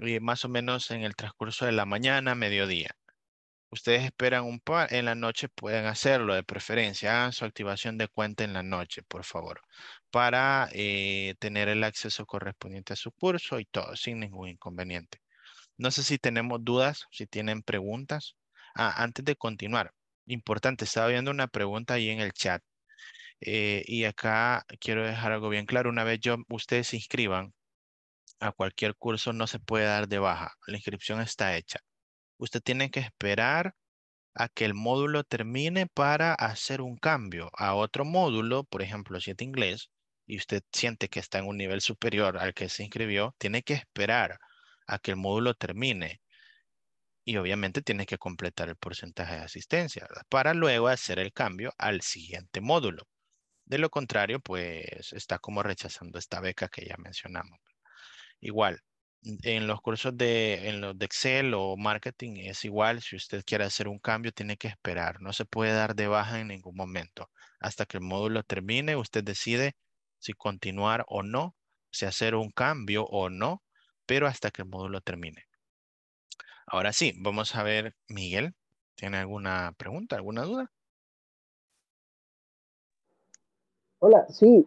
eh, más o menos en el transcurso de la mañana, mediodía. Ustedes esperan un par, en la noche pueden hacerlo de preferencia. Hagan su activación de cuenta en la noche, por favor, para eh, tener el acceso correspondiente a su curso y todo, sin ningún inconveniente. No sé si tenemos dudas, si tienen preguntas. Ah, antes de continuar, importante. Estaba viendo una pregunta ahí en el chat. Eh, y acá quiero dejar algo bien claro. Una vez yo, ustedes se inscriban a cualquier curso, no se puede dar de baja. La inscripción está hecha. Usted tiene que esperar a que el módulo termine para hacer un cambio a otro módulo, por ejemplo, si es inglés, y usted siente que está en un nivel superior al que se inscribió, tiene que esperar a que el módulo termine y obviamente tiene que completar el porcentaje de asistencia para luego hacer el cambio al siguiente módulo. De lo contrario, pues está como rechazando esta beca que ya mencionamos. Igual, en los cursos de, los de Excel o marketing es igual, si usted quiere hacer un cambio tiene que esperar, no se puede dar de baja en ningún momento. Hasta que el módulo termine, usted decide si continuar o no, si hacer un cambio o no, pero hasta que el módulo termine. Ahora sí, vamos a ver, Miguel, ¿tiene alguna pregunta, alguna duda? Hola, sí,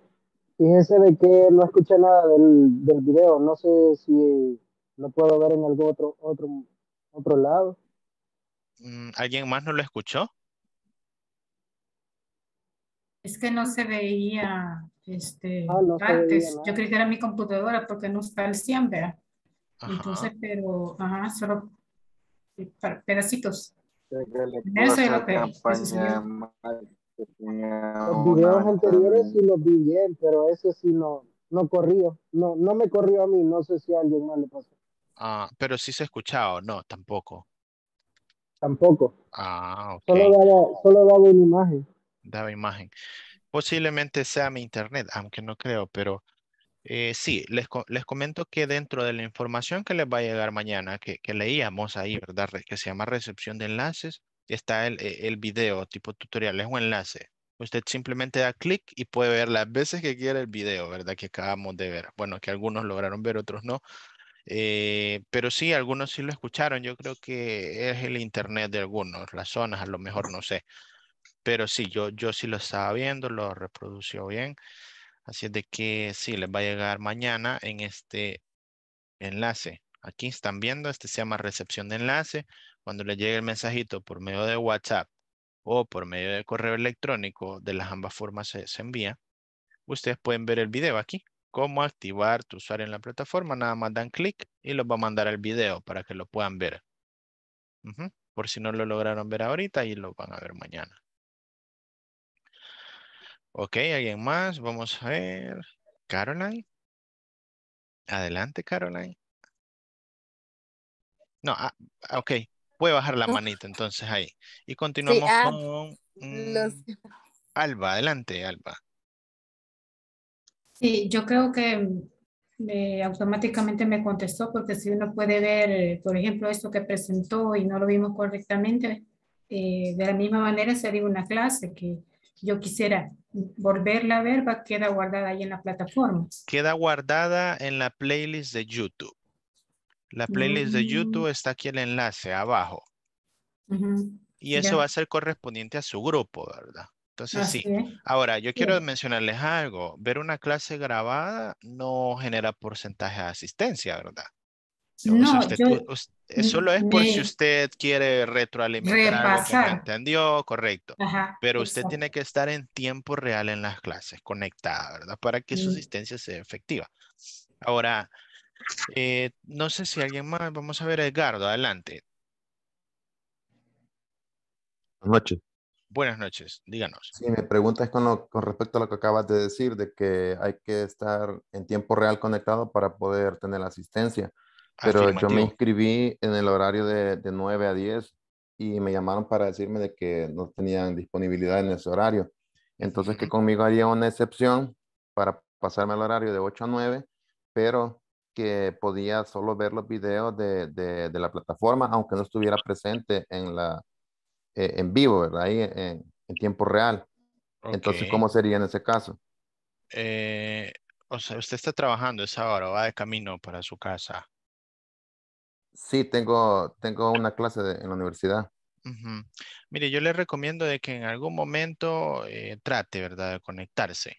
fíjense de que no escuché nada del, del video, no sé si lo puedo ver en algún otro, otro, otro lado. Mm, ¿Alguien más no lo escuchó? Es que no se veía este, ah, antes. Yo creí que era mi computadora porque no está el 100, Entonces, pero, ajá, solo pedacitos. los videos anteriores sí los vi bien, pero ese sí no, no corrió. No, no me corrió a mí, no sé si a alguien más le pasó. Ah, pero sí se escuchaba, no, tampoco. Tampoco. Ah, ok. Solo daba, solo daba una imagen. Daba imagen. Posiblemente sea mi internet, aunque no creo, pero eh, sí, les, les, comento que dentro de la información que les va a llegar mañana, que, que leíamos ahí, ¿verdad? Que se llama recepción de enlaces, está el, e, el video tipo tutorial, es un enlace. Usted simplemente da clic y puede ver las veces que quiera el video, ¿verdad? Que acabamos de ver. Bueno, que algunos lograron ver, otros no. Eh, pero sí, algunos sí lo escucharon. Yo creo que es el internet de algunos, las zonas, a lo mejor no sé. Pero sí, yo, yo sí lo estaba viendo, lo reprodució bien. Así es de que sí, les va a llegar mañana en este enlace. Aquí están viendo, este se llama recepción de enlace. Cuando les llegue el mensajito por medio de WhatsApp o por medio de correo electrónico, de las ambas formas se, envía. Ustedes pueden ver el video aquí, cómo activar tu usuario en la plataforma. Nada más dan clic y los va a mandar al video para que lo puedan ver. Por si no lo lograron ver ahorita y lo van a ver mañana. Ok, ¿alguien más? Vamos a ver. Caroline. Adelante, Caroline. No, ah, ah, ok. Voy bajar la manita entonces ahí. Y continuamos ah, con... Mm, Alba, adelante, Alba. Sí, yo creo que mm, automáticamente me contestó porque si uno puede ver, eh, por ejemplo, esto que presentó y no lo vimos correctamente, eh, de la misma manera sería una clase que yo quisiera Volver la verba queda guardada ahí en la plataforma. Queda guardada en la playlist de YouTube. La playlist de mm. YouTube está aquí el enlace abajo. Y eso va a ser correspondiente a su grupo, ¿verdad? Entonces sí. Ahora, yo quiero mencionarles algo. Ver una clase grabada no genera porcentaje de asistencia, ¿verdad? No, usted, es por si usted quiere retroalimentar entendió, correcto. Pero usted tiene que estar en tiempo real en las clases, conectada, ¿verdad? Para que su asistencia sea efectiva. Ahora, eh, no sé si alguien más, vamos a ver Edgardo, adelante. Buenas noches. Buenas noches, díganos. Sí, mi pregunta es con, respecto a lo que acabas de decir, de que hay que estar en tiempo real conectado para poder tener la asistencia. Pero yo me inscribí en el horario de, 9 a 10 y me llamaron para decirme de que no tenían disponibilidad en ese horario. Entonces que conmigo haría una excepción para pasarme al horario de 8 a 9, pero que podía solo ver los videos de, la plataforma, aunque no estuviera presente en, e, en vivo, ¿verdad? Ahí en, tiempo real. Entonces, ¿cómo sería en ese caso? Eh, o sea, usted está trabajando esa hora, va de camino para su casa. Sí, tengo, tengo una clase en la universidad. Mire, yo le recomiendo de que en algún momento eh, trate, ¿verdad?, de conectarse.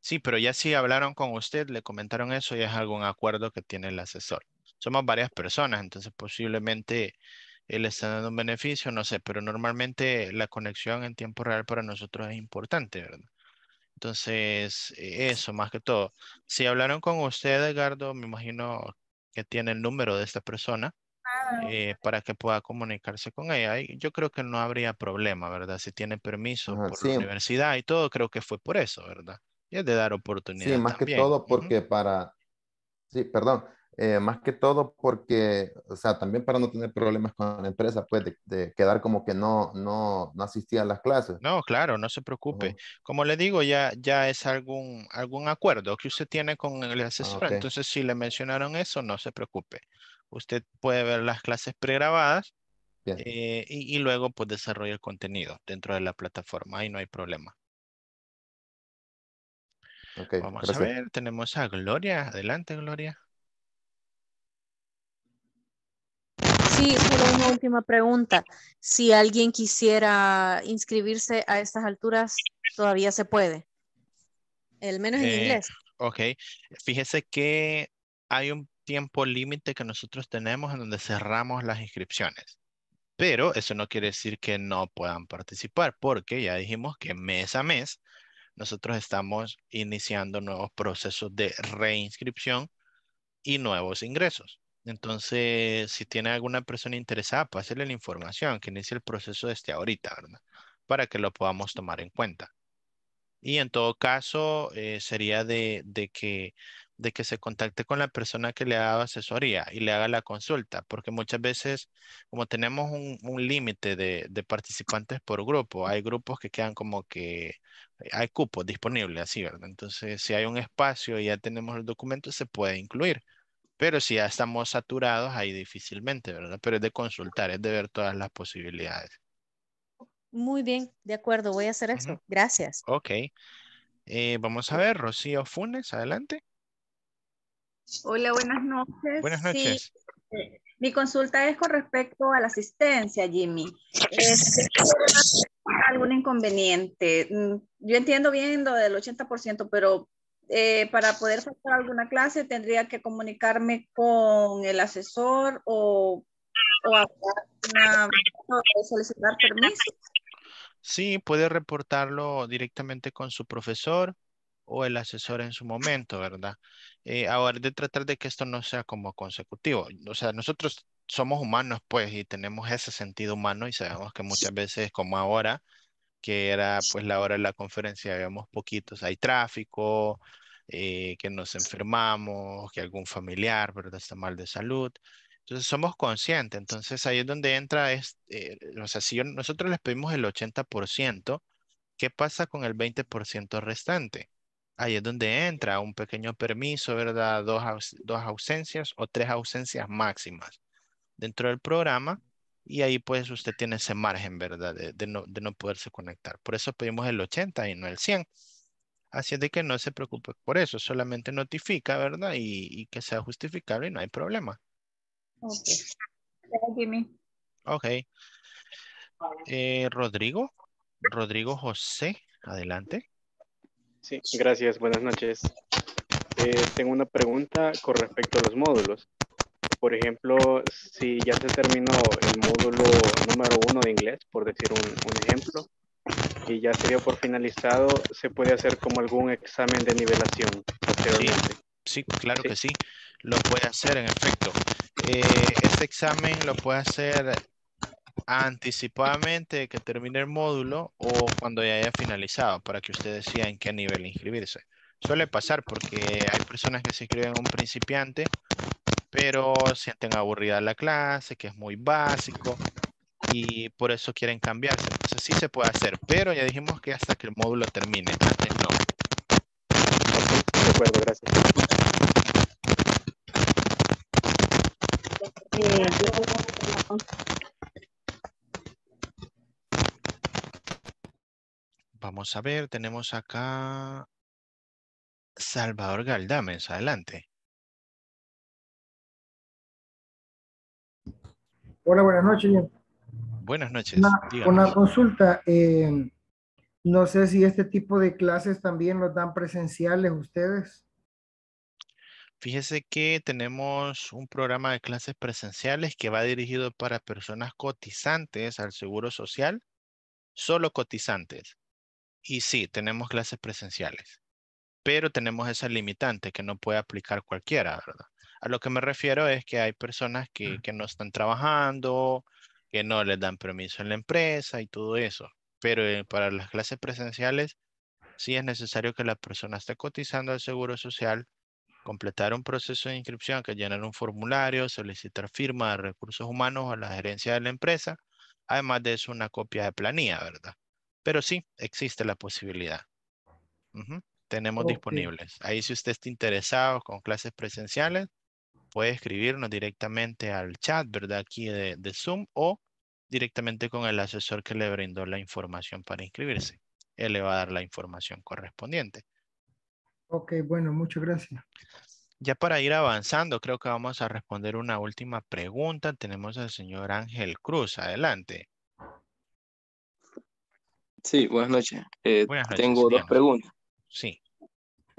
Sí, pero ya si hablaron con usted, le comentaron eso, y es algún acuerdo que tiene el asesor. Somos varias personas, entonces posiblemente él está dando un beneficio, no sé, pero normalmente la conexión en tiempo real para nosotros es importante, ¿verdad? Entonces, e, eso más que todo. Si hablaron con usted, Edgardo, me imagino que tiene el número de esta persona ah, eh, para que pueda comunicarse con ella. Y yo creo que no habría problema, ¿verdad? Si tiene permiso por la universidad y todo, creo que fue por eso, ¿verdad? Y es de dar oportunidad. Sí, más que todo porque para, sí, perdón, eh, más que todo porque, o sea, también para no tener problemas con la empresa, pues de, quedar como que no, no, no asistía a las clases. No, claro, no se preocupe. Como le digo, ya, ya es algún, algún acuerdo que usted tiene con el ah, asesor. Entonces, si le mencionaron eso, no se preocupe. Usted puede ver las clases pregrabadas eh, y, luego pues desarrolla el contenido dentro de la plataforma. Ahí no hay problema. Vamos a ver, tenemos a Gloria. Adelante, Gloria. Sí, una última pregunta. Si alguien quisiera inscribirse a estas alturas, todavía se puede. El menos en eh, inglés. Ok. Fíjese que hay un tiempo límite que nosotros tenemos en donde cerramos las inscripciones. Pero eso no quiere decir que no puedan participar, porque ya dijimos que mes a mes nosotros estamos iniciando nuevos procesos de reinscripción y nuevos ingresos. Entonces, si tiene alguna persona interesada, pásele la información, que inicie el proceso desde ahorita, ¿verdad? Para que lo podamos tomar en cuenta. Y en todo caso, eh, sería de, que, se contacte con la persona que le ha dado asesoría y le haga la consulta, porque muchas veces, como tenemos un, límite de, participantes por grupo, hay grupos que quedan como que hay cupos disponibles, así, ¿verdad? Entonces, si hay un espacio y ya tenemos el documento se puede incluir. Pero si ya estamos saturados, ahí difícilmente, ¿verdad? Pero es de consultar, es de ver todas las posibilidades. Muy bien, de acuerdo, voy a hacer eso. Gracias. Ok. Eh, vamos a ver, Rocío Funes, adelante. Hola, buenas noches. Buenas noches. Eh, mi consulta es con respecto a la asistencia, Jimmy. Este, ¿Algún inconveniente? Mm, yo entiendo bien lo del 80%, pero eh, para poder faltar alguna clase tendría que comunicarme con el asesor o, solicitar permiso. Sí, puede reportarlo directamente con su profesor o el asesor en su momento, ¿verdad? Eh, ahora, de tratar de que esto no sea como consecutivo. O sea, nosotros somos humanos, pues, y tenemos ese sentido humano y sabemos que muchas veces, como ahora, que era pues la hora de la conferencia, habíamos poquitos, hay tráfico, eh, que nos enfermamos, que algún familiar, ¿verdad? Está mal de salud. Entonces somos conscientes, entonces ahí es donde entra, es, eh, o sea, si nosotros les pedimos el 80%, ¿qué pasa con el 20% restante? Ahí es donde entra un pequeño permiso, ¿verdad? Dos, dos ausencias o tres ausencias máximas dentro del programa y ahí pues usted tiene ese margen, ¿verdad? De, no, de no poderse conectar. Por eso pedimos el 80 y no el 100. Así es de que no se preocupe por eso, solamente notifica, ¿verdad? Y, que sea justificable y no hay problema. Ok. Ok. Eh, Rodrigo, Rodrigo José, adelante. Sí, gracias, buenas noches. Eh, tengo una pregunta con respecto a los módulos. Por ejemplo, si ya se terminó el módulo número uno de inglés, por decir un, ejemplo, y ya se dio por finalizado, se puede hacer como algún examen de nivelación Sí, claro que sí, lo puede hacer en efecto. Eh, este examen lo puede hacer anticipadamente que termine el módulo o cuando ya haya finalizado para que usted decida en qué nivel inscribirse. Suele pasar porque hay personas que se inscriben a un principiante pero sienten aburrida la clase, que es muy básico y por eso quieren cambiarse. Entonces sí se puede hacer, pero ya dijimos que hasta que el módulo termine, no. Vamos a ver, tenemos acá Salvador Galdames, adelante. Hola, buenas noches. Buenas noches. Una, consulta. Eh, no sé si este tipo de clases también los dan presenciales ustedes. Fíjese que tenemos un programa de clases presenciales que va dirigido para personas cotizantes al Seguro Social, solo cotizantes. Y sí, tenemos clases presenciales, pero tenemos esa limitante que no puede aplicar cualquiera, ¿verdad? A lo que me refiero es que hay personas que, no están trabajando, que no les dan permiso en la empresa y todo eso. Pero eh, para las clases presenciales sí es necesario que la persona esté cotizando al Seguro Social, completar un proceso de inscripción, que llenar un formulario, solicitar firma de recursos humanos a la gerencia de la empresa, además de eso una copia de planilla, ¿verdad? Pero sí, existe la posibilidad. Tenemos disponibles. Ahí si usted está interesado con clases presenciales, puede escribirnos directamente al chat, ¿verdad? Aquí de, Zoom o directamente con el asesor que le brindó la información para inscribirse. Él le va a dar la información correspondiente. Ok, bueno, muchas gracias. Ya para ir avanzando, creo que vamos a responder una última pregunta. Tenemos al señor Ángel Cruz. Adelante. Sí, buenas noches. Eh, tengo dos preguntas. Sí.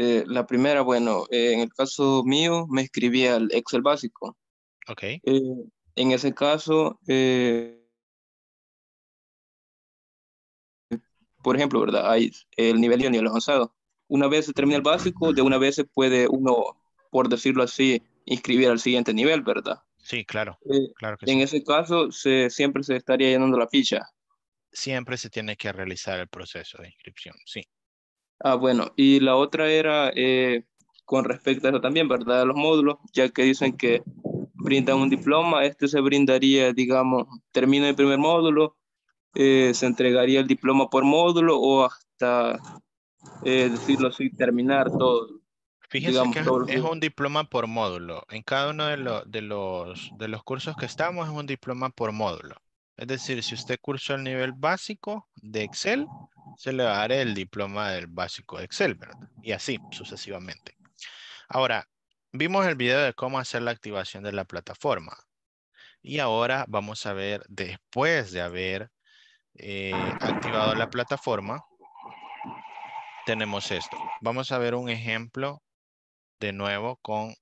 Eh, la primera, bueno, eh, en el caso mío me escribía el Excel básico. Ok. Eh, en ese caso, por ejemplo, ¿verdad? Hay el nivel y el nivel avanzado. Una vez se termina el básico, de una vez se puede uno, por decirlo así, inscribir al siguiente nivel, ¿verdad? Sí, claro. claro en ese caso, se, siempre se estaría llenando la ficha. Siempre se tiene que realizar el proceso de inscripción, sí. Ah, bueno, y la otra era eh, con respecto a eso también, ¿verdad? A los módulos, ya que dicen que brindan un diploma, este se brindaría, digamos, termina el primer módulo, eh, se entregaría el diploma por módulo o hasta, eh, decirlo así, terminar todo. Fíjense que es, un diploma por módulo. En cada uno de, los de, los, de los cursos que estamos es un diploma por módulo. Es decir, si usted cursó el nivel básico de Excel, se le dar el diploma del básico de Excel, ¿verdad? Y así sucesivamente. Ahora, vimos el video de cómo hacer la activación de la plataforma. Y ahora vamos a ver, después de haber eh, activado la plataforma, tenemos esto. Vamos a ver un ejemplo de nuevo con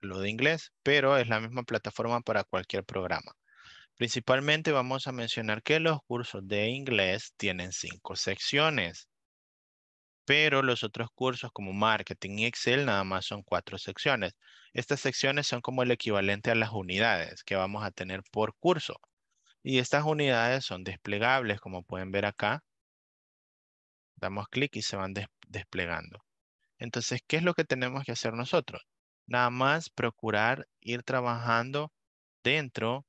lo de inglés, pero es la misma plataforma para cualquier programa. Principalmente vamos a mencionar que los cursos de inglés tienen cinco secciones, pero los otros cursos como marketing y Excel nada más son cuatro secciones. Estas secciones son como el equivalente a las unidades que vamos a tener por curso. Y estas unidades son desplegables, como pueden ver acá. Damos clic y se van desplegando. Entonces, ¿qué es lo que tenemos que hacer nosotros? Nada más procurar ir trabajando dentro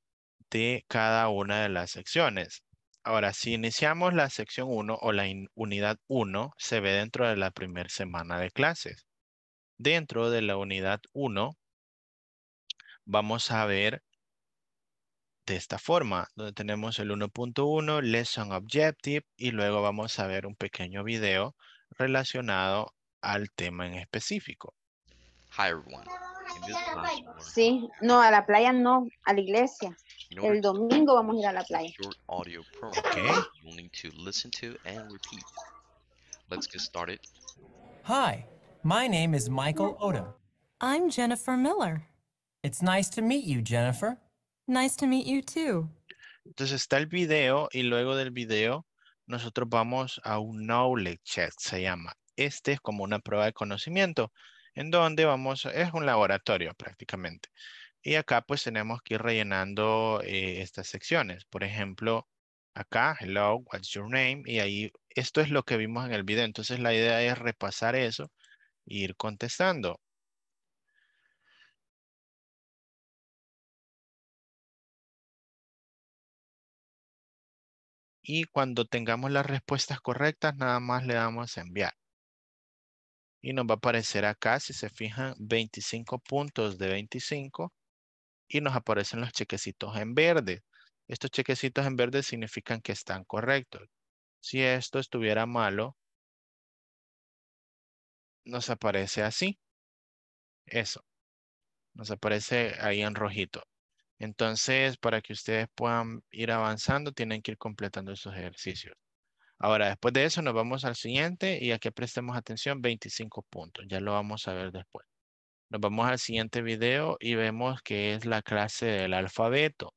de cada una de las secciones. Ahora, si iniciamos la sección 1 o la unidad 1, se ve dentro de la primera semana de clases. Dentro de la unidad 1, vamos a ver de esta forma, donde tenemos el 1.1, Lesson Objective, y luego vamos a ver un pequeño video relacionado al tema en específico. Hi everyone. Sí, no, a la playa no, a la iglesia. El domingo vamos a ir a la playa. audio program, okay. You need to listen to and repeat. Let's get started. Hi, my name is Michael Odom. I'm Jennifer Miller. It's nice to meet you, Jennifer. Nice to meet you too. Entonces está el video y luego del video nosotros vamos a un knowledge check, se llama. Este es como una prueba de conocimiento en donde vamos, es un laboratorio prácticamente. Y acá pues tenemos que ir rellenando eh, estas secciones. Por ejemplo, acá, hello, what's your name? Y ahí, esto es lo que vimos en el video. Entonces la idea es repasar eso e ir contestando. Y cuando tengamos las respuestas correctas, nada más le damos a enviar. Y nos va a aparecer acá, si se fijan, 25 puntos de 25 y nos aparecen los chequecitos en verde. Estos chequecitos en verde significan que están correctos. Si esto estuviera malo, nos aparece así. Eso. Nos aparece ahí en rojito. Entonces, para que ustedes puedan ir avanzando, tienen que ir completando esos ejercicios. Ahora, después de eso, nos vamos al siguiente y a aquí prestemos atención, 25 puntos. Ya lo vamos a ver después. Nos vamos al siguiente video y vemos que es la clase del alfabeto.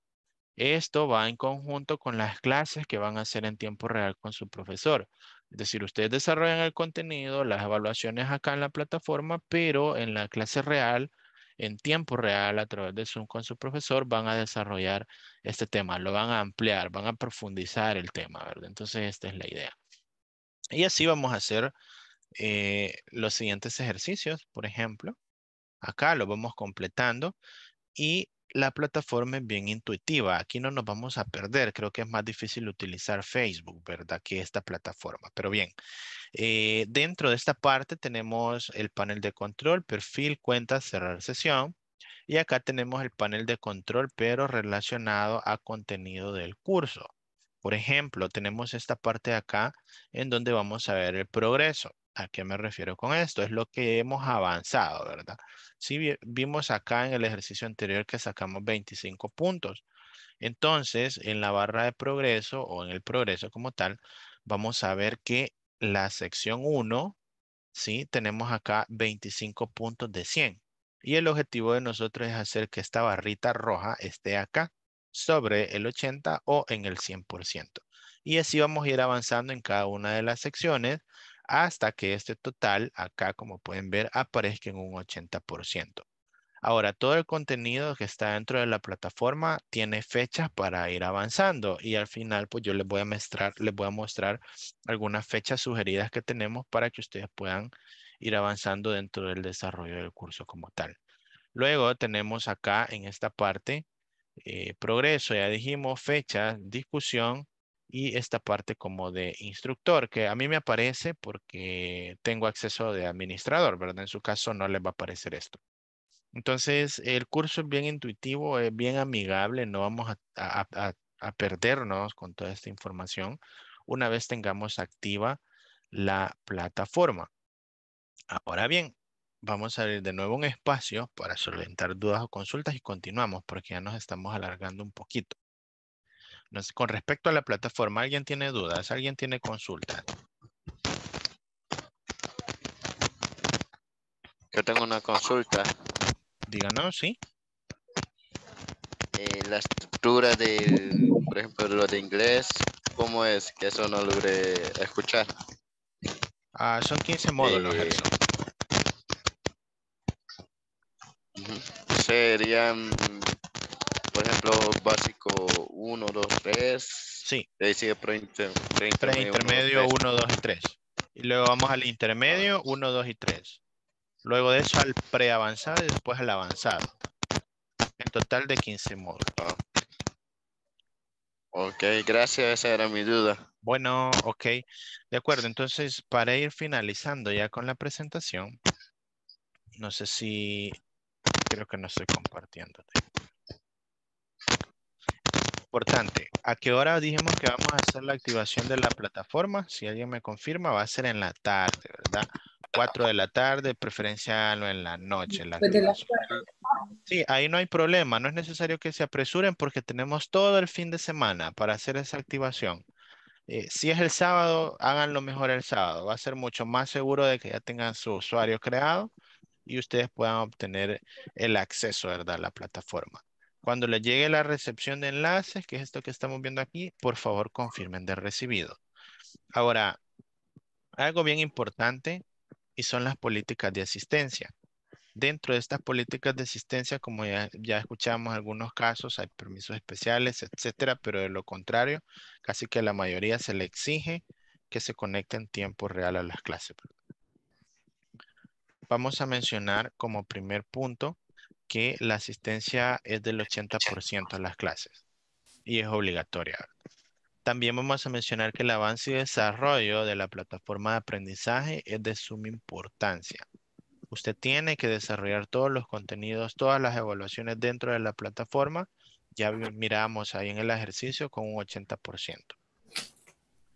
Esto va en conjunto con las clases que van a hacer en tiempo real con su profesor. Es decir, ustedes desarrollan el contenido, las evaluaciones acá en la plataforma, pero en la clase real, en tiempo real, a través de Zoom con su profesor, van a desarrollar este tema, lo van a ampliar, van a profundizar el tema, ¿verdad? Entonces, esta es la idea. Y así vamos a hacer eh, los siguientes ejercicios, por ejemplo. Acá lo vamos completando y la plataforma es bien intuitiva. Aquí no nos vamos a perder. Creo que es más difícil utilizar Facebook, ¿verdad? Que esta plataforma. Pero bien, eh, dentro de esta parte tenemos el panel de control, perfil, cuenta, cerrar sesión. Y acá tenemos el panel de control, pero relacionado a contenido del curso. Por ejemplo, tenemos esta parte de acá en donde vamos a ver el progreso. ¿A qué me refiero con esto? Es lo que hemos avanzado, ¿verdad? Si vimos acá en el ejercicio anterior que sacamos 25 puntos. Entonces, en la barra de progreso o en el progreso como tal, vamos a ver que la sección 1, ¿sí? Tenemos acá 25 puntos de 100. Y el objetivo de nosotros es hacer que esta barrita roja esté acá sobre el 80 o en el 100%. Y así vamos a ir avanzando en cada una de las secciones hasta que este total, acá como pueden ver, aparezca en un 80%. Ahora, todo el contenido que está dentro de la plataforma tiene fechas para ir avanzando y al final pues yo les voy a mostrar, les voy a mostrar algunas fechas sugeridas que tenemos para que ustedes puedan ir avanzando dentro del desarrollo del curso como tal. Luego tenemos acá en esta parte eh, progreso, ya dijimos fecha, discusión, y esta parte como de instructor, que a mí me aparece porque tengo acceso de administrador, ¿verdad? En su caso no les va a aparecer esto. Entonces, el curso es bien intuitivo, es bien amigable, no vamos a, a perdernos con toda esta información una vez tengamos activa la plataforma. Ahora bien, vamos a abrir de nuevo un espacio para solventar dudas o consultas y continuamos porque ya nos estamos alargando un poquito con respecto a la plataforma, ¿alguien tiene dudas? ¿Alguien tiene consulta. Yo tengo una consulta. Díganos, ¿sí? Eh, la estructura de, por ejemplo, lo de inglés, ¿cómo es? Que eso no logré escuchar. Ah, son 15 módulos. Eh, serían por ejemplo, básico 1, 2, 3. Sí. De ahí sigue preintermedio. 1, 2 y 3. Y luego vamos al intermedio 1, 2 y 3. Luego de eso al preavanzado y después al avanzado. En total de 15 modos. Ah. Ok, gracias, esa era mi duda. Bueno, ok. De acuerdo, entonces para ir finalizando ya con la presentación, no sé si creo que no estoy compartiendo importante, ¿a qué hora dijimos que vamos a hacer la activación de la plataforma? Si alguien me confirma, va a ser en la tarde, ¿verdad? 4 de la tarde, preferencialmente en la noche. sí, ahí no hay problema, no es necesario que se apresuren porque tenemos todo el fin de semana para hacer esa activación. Eh, si es el sábado, háganlo mejor el sábado, va a ser mucho más seguro de que ya tengan su usuario creado y ustedes puedan obtener el acceso, ¿verdad? A la plataforma. Cuando les llegue la recepción de enlaces, que es esto que estamos viendo aquí, por favor confirmen de recibido. Ahora, algo bien importante y son las políticas de asistencia. Dentro de estas políticas de asistencia, como ya, ya escuchamos algunos casos, hay permisos especiales, etcétera, pero de lo contrario, casi que la mayoría se le exige que se conecte en tiempo real a las clases. Vamos a mencionar como primer punto que la asistencia es del 80% a las clases y es obligatoria. También vamos a mencionar que el avance y desarrollo de la plataforma de aprendizaje es de suma importancia. Usted tiene que desarrollar todos los contenidos, todas las evaluaciones dentro de la plataforma. Ya miramos ahí en el ejercicio con un 80%.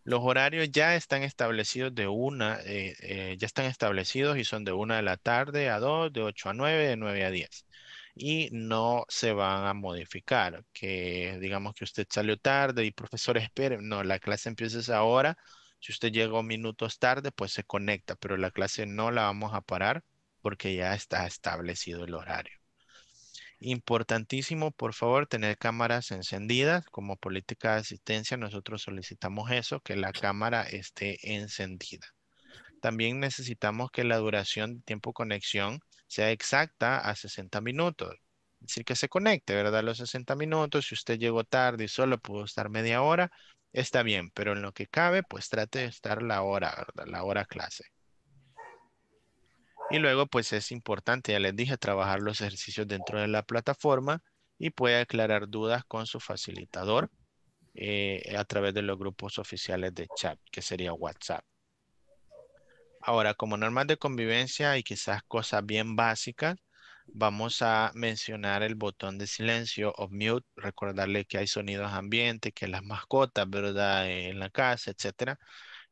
Los horarios ya están establecidos de una, eh, eh, ya están establecidos y son de una de la tarde a 2, de 8 a 9, de 9 a 10 y no se van a modificar. Que digamos que usted salió tarde y profesor, espere, no, la clase empieza ahora. Si usted llegó minutos tarde, pues se conecta, pero la clase no la vamos a parar porque ya está establecido el horario. Importantísimo, por favor, tener cámaras encendidas. Como política de asistencia, nosotros solicitamos eso, que la cámara esté encendida. También necesitamos que la duración de tiempo conexión sea exacta a 60 minutos. Es decir, que se conecte, ¿verdad? Los 60 minutos, si usted llegó tarde y solo pudo estar media hora, está bien, pero en lo que cabe, pues trate de estar la hora, ¿verdad? La hora clase. Y luego, pues es importante, ya les dije, trabajar los ejercicios dentro de la plataforma y puede aclarar dudas con su facilitador eh, a través de los grupos oficiales de chat, que sería WhatsApp. Ahora, como normas de convivencia y quizás cosas bien básicas, vamos a mencionar el botón de silencio o mute, recordarle que hay sonidos ambientes, que las mascotas, ¿verdad? En la casa, etcétera.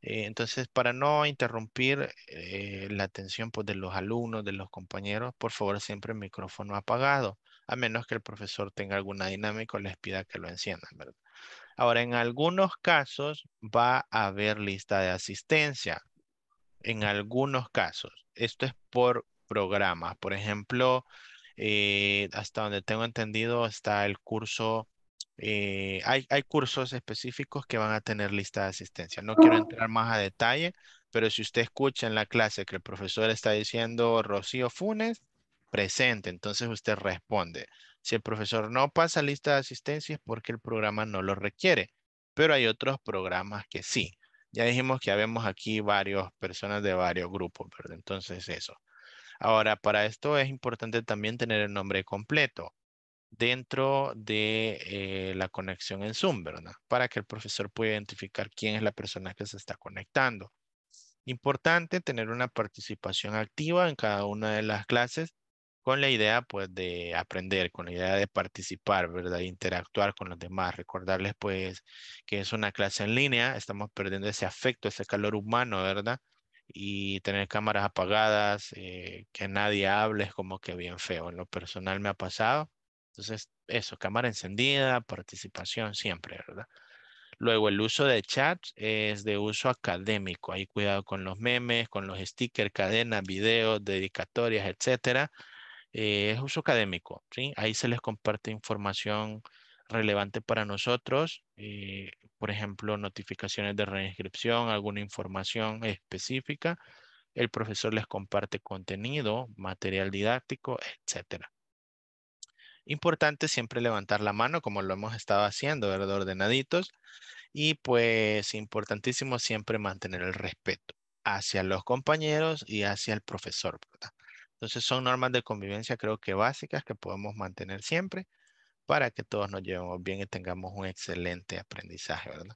Eh, entonces, para no interrumpir eh, la atención pues, de los alumnos, de los compañeros, por favor, siempre el micrófono apagado, a menos que el profesor tenga alguna dinámica o les pida que lo enciendan, ¿verdad? Ahora, en algunos casos va a haber lista de asistencia en algunos casos. Esto es por programas. Por ejemplo, eh, hasta donde tengo entendido está el curso. Eh, hay, hay cursos específicos que van a tener lista de asistencia. No quiero entrar más a detalle, pero si usted escucha en la clase que el profesor está diciendo Rocío Funes, presente, entonces usted responde. Si el profesor no pasa lista de asistencia es porque el programa no lo requiere, pero hay otros programas que sí. Ya dijimos que habemos aquí varias personas de varios grupos, ¿verdad? Entonces eso. Ahora, para esto es importante también tener el nombre completo dentro de eh, la conexión en Zoom, ¿verdad? Para que el profesor pueda identificar quién es la persona que se está conectando. Importante tener una participación activa en cada una de las clases con la idea pues de aprender, con la idea de participar, ¿verdad? E interactuar con los demás, recordarles pues que es una clase en línea, estamos perdiendo ese afecto, ese calor humano, ¿verdad? Y tener cámaras apagadas, eh, que nadie hable, es como que bien feo, en lo personal me ha pasado. Entonces, eso, cámara encendida, participación siempre, ¿verdad? Luego, el uso de chat es de uso académico. Hay cuidado con los memes, con los stickers, cadenas, videos, dedicatorias, etcétera eh, es uso académico. ¿sí? Ahí se les comparte información relevante para nosotros, eh, por ejemplo, notificaciones de reinscripción, alguna información específica. El profesor les comparte contenido, material didáctico, etc. Importante siempre levantar la mano, como lo hemos estado haciendo, ¿verdad? Ordenaditos. Y pues importantísimo siempre mantener el respeto hacia los compañeros y hacia el profesor, ¿verdad? Entonces son normas de convivencia creo que básicas que podemos mantener siempre para que todos nos llevemos bien y tengamos un excelente aprendizaje, ¿verdad?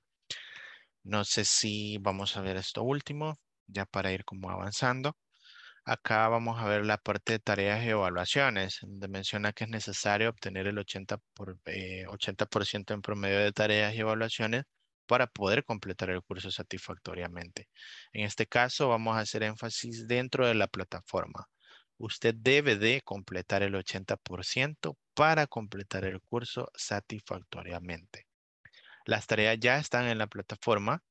No sé si vamos a ver esto último, ya para ir como avanzando. Acá vamos a ver la parte de tareas y evaluaciones, donde menciona que es necesario obtener el 80%, 80 eh, en promedio de tareas y evaluaciones para poder completar el curso satisfactoriamente. En este caso vamos a hacer énfasis dentro de la plataforma usted debe de completar el 80% para completar el curso satisfactoriamente. Las tareas ya están en la plataforma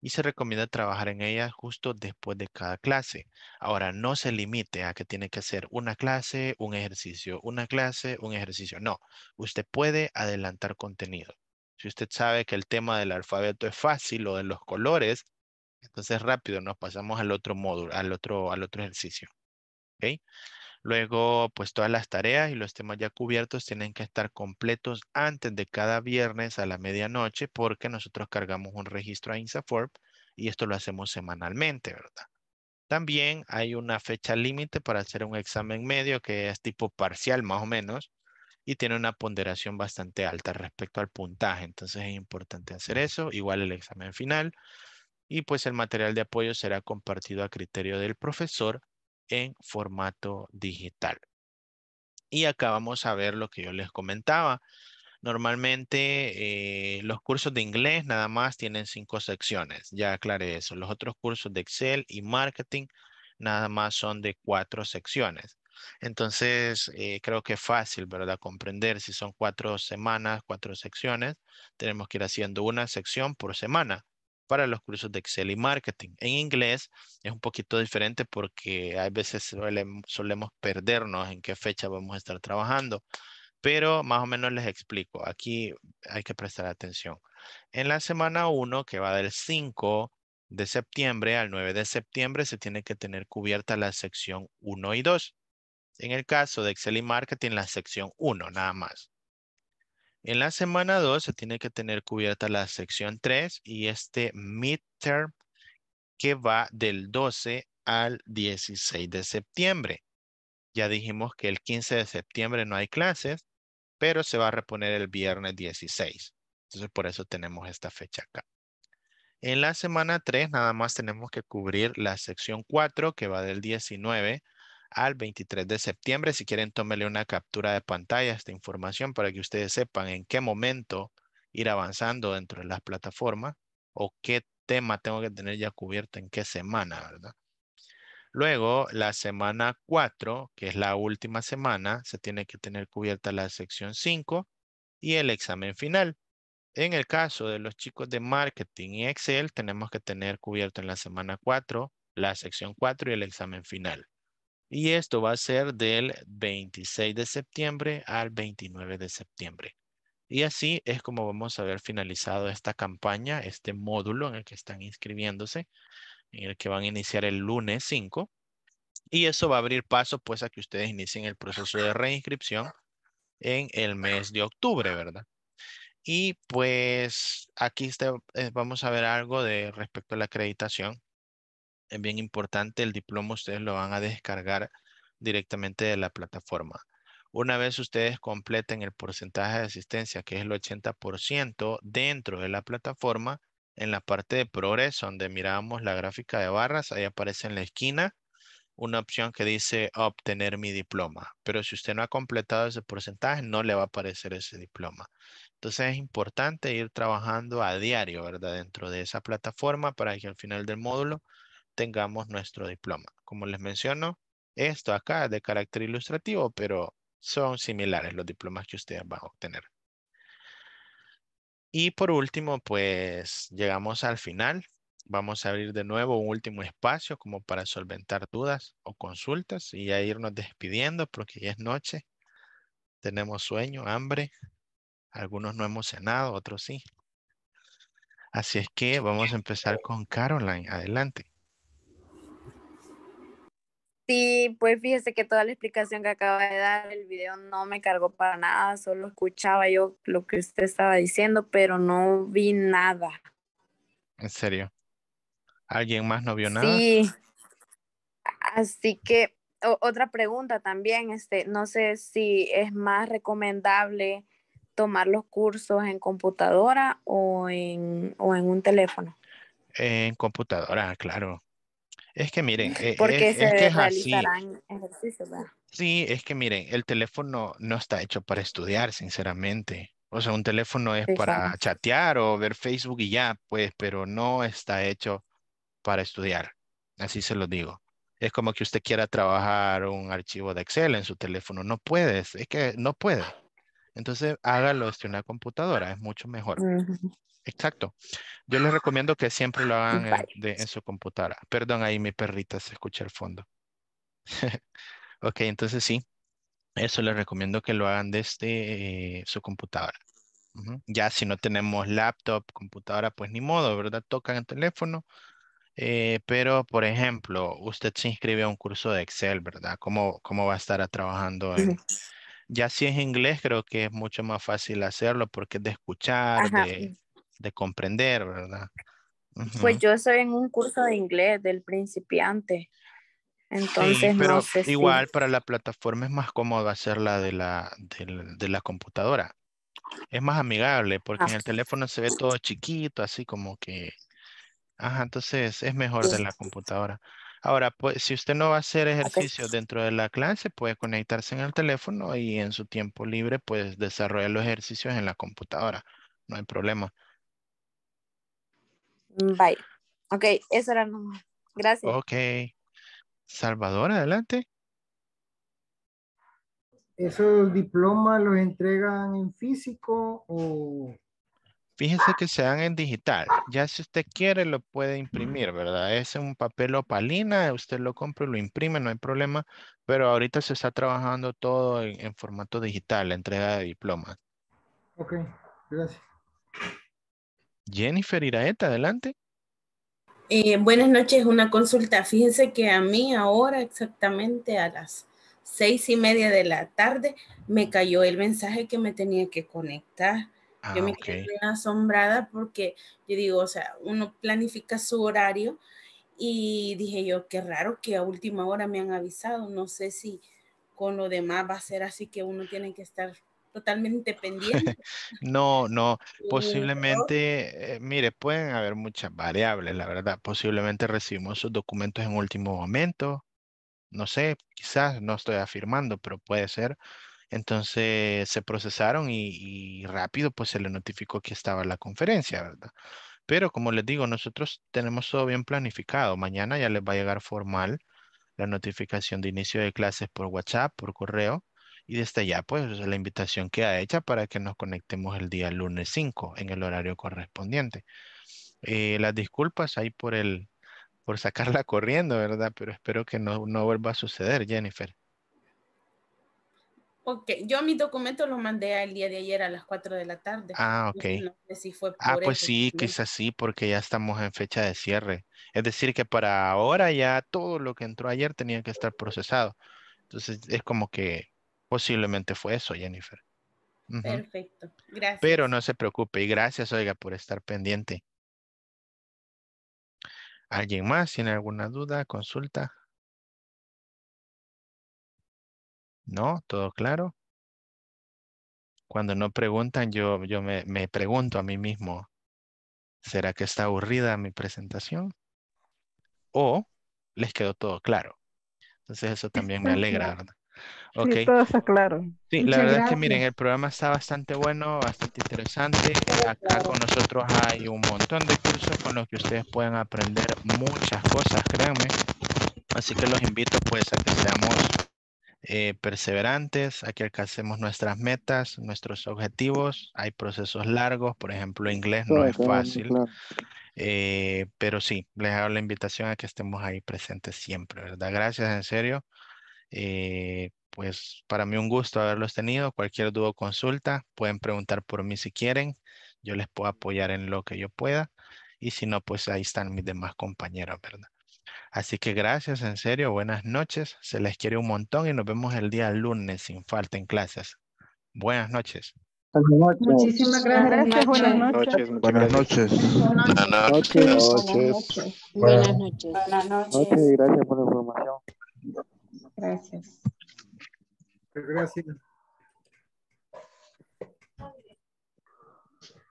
y se recomienda trabajar en ellas justo después de cada clase. Ahora, no se limite a que tiene que hacer una clase, un ejercicio, una clase, un ejercicio. No, usted puede adelantar contenido. Si usted sabe que el tema del alfabeto es fácil o de los colores, entonces rápido nos pasamos al otro módulo, al otro, al otro ejercicio. Luego, pues todas las tareas y los temas ya cubiertos tienen que estar completos antes de cada viernes a la medianoche porque nosotros cargamos un registro a INSAFORP y esto lo hacemos semanalmente, ¿verdad? También hay una fecha límite para hacer un examen medio que es tipo parcial más o menos y tiene una ponderación bastante alta respecto al puntaje. Entonces es importante hacer eso, igual el examen final. Y pues el material de apoyo será compartido a criterio del profesor en formato digital. Y acá vamos a ver lo que yo les comentaba. Normalmente eh, los cursos de inglés nada más tienen cinco secciones, ya aclaré eso. Los otros cursos de Excel y marketing nada más son de cuatro secciones. Entonces, eh, creo que es fácil, ¿verdad? Comprender si son cuatro semanas, cuatro secciones. Tenemos que ir haciendo una sección por semana para los cursos de Excel y marketing. En inglés es un poquito diferente porque a veces solemos, perdernos en qué fecha vamos a estar trabajando, pero más o menos les explico. Aquí hay que prestar atención. En la semana 1, que va del 5 de septiembre al 9 de septiembre, se tiene que tener cubierta la sección 1 y 2. En el caso de Excel y Marketing, la sección 1 nada más. En la semana 2 se tiene que tener cubierta la sección 3 y este midterm que va del 12 al 16 de septiembre. Ya dijimos que el 15 de septiembre no hay clases, pero se va a reponer el viernes 16. Entonces por eso tenemos esta fecha acá. En la semana 3 nada más tenemos que cubrir la sección 4 que va del 19 al 23 de septiembre. Si quieren, tómele una captura de pantalla esta información para que ustedes sepan en qué momento ir avanzando dentro de las plataformas o qué tema tengo que tener ya cubierto en qué semana, ¿verdad? Luego, la semana 4, que es la última semana, se tiene que tener cubierta la sección 5 y el examen final. En el caso de los chicos de marketing y Excel, tenemos que tener cubierto en la semana 4, la sección 4 y el examen final. Y esto va a ser del 26 de septiembre al 29 de septiembre. Y así es como vamos a haber finalizado esta campaña, este módulo en el que están inscribiéndose, en el que van a iniciar el lunes 5. Y eso va a abrir paso pues a que ustedes inicien el proceso de reinscripción en el mes de octubre, ¿verdad? Y pues aquí eh, vamos a ver algo de respecto a la acreditación es bien importante, el diploma ustedes lo van a descargar directamente de la plataforma. Una vez ustedes completen el porcentaje de asistencia, que es el 80% dentro de la plataforma, en la parte de progreso, donde miramos la gráfica de barras, ahí aparece en la esquina una opción que dice obtener mi diploma. Pero si usted no ha completado ese porcentaje, no le va a aparecer ese diploma. Entonces es importante ir trabajando a diario, ¿verdad? Dentro de esa plataforma para que al final del módulo tengamos nuestro diploma. Como les menciono, esto acá es de carácter ilustrativo, pero son similares los diplomas que ustedes van a obtener. Y por último, pues llegamos al final. Vamos a abrir de nuevo un último espacio como para solventar dudas o consultas y a irnos despidiendo porque ya es noche. Tenemos sueño, hambre. Algunos no hemos cenado, otros sí. Así es que vamos a empezar con Caroline. Adelante. Sí, pues fíjese que toda la explicación que acaba de dar el video no me cargó para nada, solo escuchaba yo lo que usted estaba diciendo, pero no vi nada. ¿En serio? ¿Alguien más no vio nada? Sí. Así que otra pregunta también, este, no sé si es más recomendable tomar los cursos en computadora o o en un teléfono. En computadora, claro. Es que miren, e, es, que así. sí, es que miren, el teléfono no está hecho para estudiar, sinceramente. O sea, un teléfono es para chatear o ver Facebook y ya, pues, pero no está hecho para estudiar. Así se lo digo. Es como que usted quiera trabajar un archivo de Excel en su teléfono. No puedes, es que no puede. Entonces, hágalo desde una computadora, es mucho mejor. Exacto. Yo les recomiendo que siempre lo hagan en, de, su computadora. Perdón, ahí mi perrita se escucha al fondo. ok, entonces sí. Eso les recomiendo que lo hagan desde eh, su computadora. Ya si no tenemos laptop, computadora, pues ni modo, ¿verdad? Tocan el teléfono. Eh, pero, por ejemplo, usted se inscribe a un curso de Excel, ¿verdad? ¿Cómo, cómo va a estar trabajando? En... Ya si es inglés, creo que es mucho más fácil hacerlo porque es de escuchar, de, de comprender, ¿verdad? Pues yo estoy en un curso de inglés del principiante. Entonces, no sé igual para la plataforma es más cómodo hacerla de la, de computadora. Es más amigable porque en el ah. teléfono se ve todo chiquito, así como que... Ajá, entonces es mejor de la computadora. Ahora, pues, si usted no va a hacer ejercicio dentro de la clase, puede conectarse en el teléfono y en su tiempo libre, pues desarrollar los ejercicios en la computadora. No hay problema. Bye. Ok, eso era nomás. Gracias. Ok. Salvador, adelante. ¿Esos diplomas los entregan en físico o...? Fíjese que se dan en digital. Ya si usted quiere lo puede imprimir, ¿verdad? Es un papel opalina, usted lo compra y lo imprime, no hay problema. Pero ahorita se está trabajando todo en, en formato digital, la entrega de diplomas. Ok, gracias. Jennifer Iraeta, adelante. Eh, buenas noches, una consulta. Fíjense que a mí ahora exactamente a las seis y media de la tarde me cayó el mensaje que me tenía que conectar. yo ah, me quedé asombrada porque yo digo, o sea, uno planifica su horario y dije yo, qué raro que a última hora me han avisado. No sé si con lo demás va a ser así que uno tiene que estar totalmente independiente. no, no, posiblemente, eh, mire, pueden haber muchas variables, la verdad, posiblemente recibimos sus documentos en último momento, no sé, quizás no estoy afirmando, pero puede ser. Entonces se procesaron y, y rápido pues se le notificó que estaba la conferencia, ¿verdad? Pero como les digo, nosotros tenemos todo bien planificado. Mañana ya les va a llegar formal la notificación de inicio de clases por WhatsApp, por correo. Y desde ya, pues, la invitación queda hecha para que nos conectemos el día lunes 5 en el horario correspondiente. Eh, las disculpas ahí por el por sacarla corriendo, ¿verdad? Pero espero que no, no vuelva a suceder, Jennifer. Ok, yo mi documento lo mandé el día de ayer a las 4 de la tarde. Ah, ok. ah, pues sí sí, quizás sí, porque ya estamos en fecha de cierre. Es decir, que para ahora ya todo lo que entró ayer tenía que estar procesado. Entonces es como que Posiblemente fue eso, Jennifer. Perfecto, gracias. Pero no se preocupe y gracias, oiga, por estar pendiente. ¿Alguien más tiene alguna duda, consulta? ¿No? ¿Todo claro? Cuando no preguntan, yo, yo me, me pregunto a mí mismo, ¿será que está aburrida mi presentación? ¿O les quedó todo claro? Entonces eso también me alegra, ¿verdad? Ok. Sí, todo está claro. Sí, la verdad es que miren, el programa está bastante bueno, bastante interesante. Acá con nosotros hay un montón de cursos con los que ustedes pueden aprender muchas cosas, créanme. Así que los invito pues a que seamos eh, perseverantes, a que alcancemos nuestras metas, nuestros objetivos. Hay procesos largos, por ejemplo, inglés no es fácil, eh, pero sí, les hago la invitación a que estemos ahí presentes siempre, ¿verdad? Gracias, en serio. Eh, pues para mí un gusto haberlos tenido. Cualquier duda o consulta, pueden preguntar por mí si quieren. Yo les puedo apoyar en lo que yo pueda. Y si no, pues ahí están mis demás compañeros, ¿verdad? Así que gracias, en serio, buenas noches. Se les quiere un montón y nos vemos el día lunes sin falta en clases. Buenas noches. noches. Muchísimas gracias. Buenas noches. Buenas noches. Buenas noches. Buenas noches. Buenas noches. Gracias por la información. Gracias. Gracias.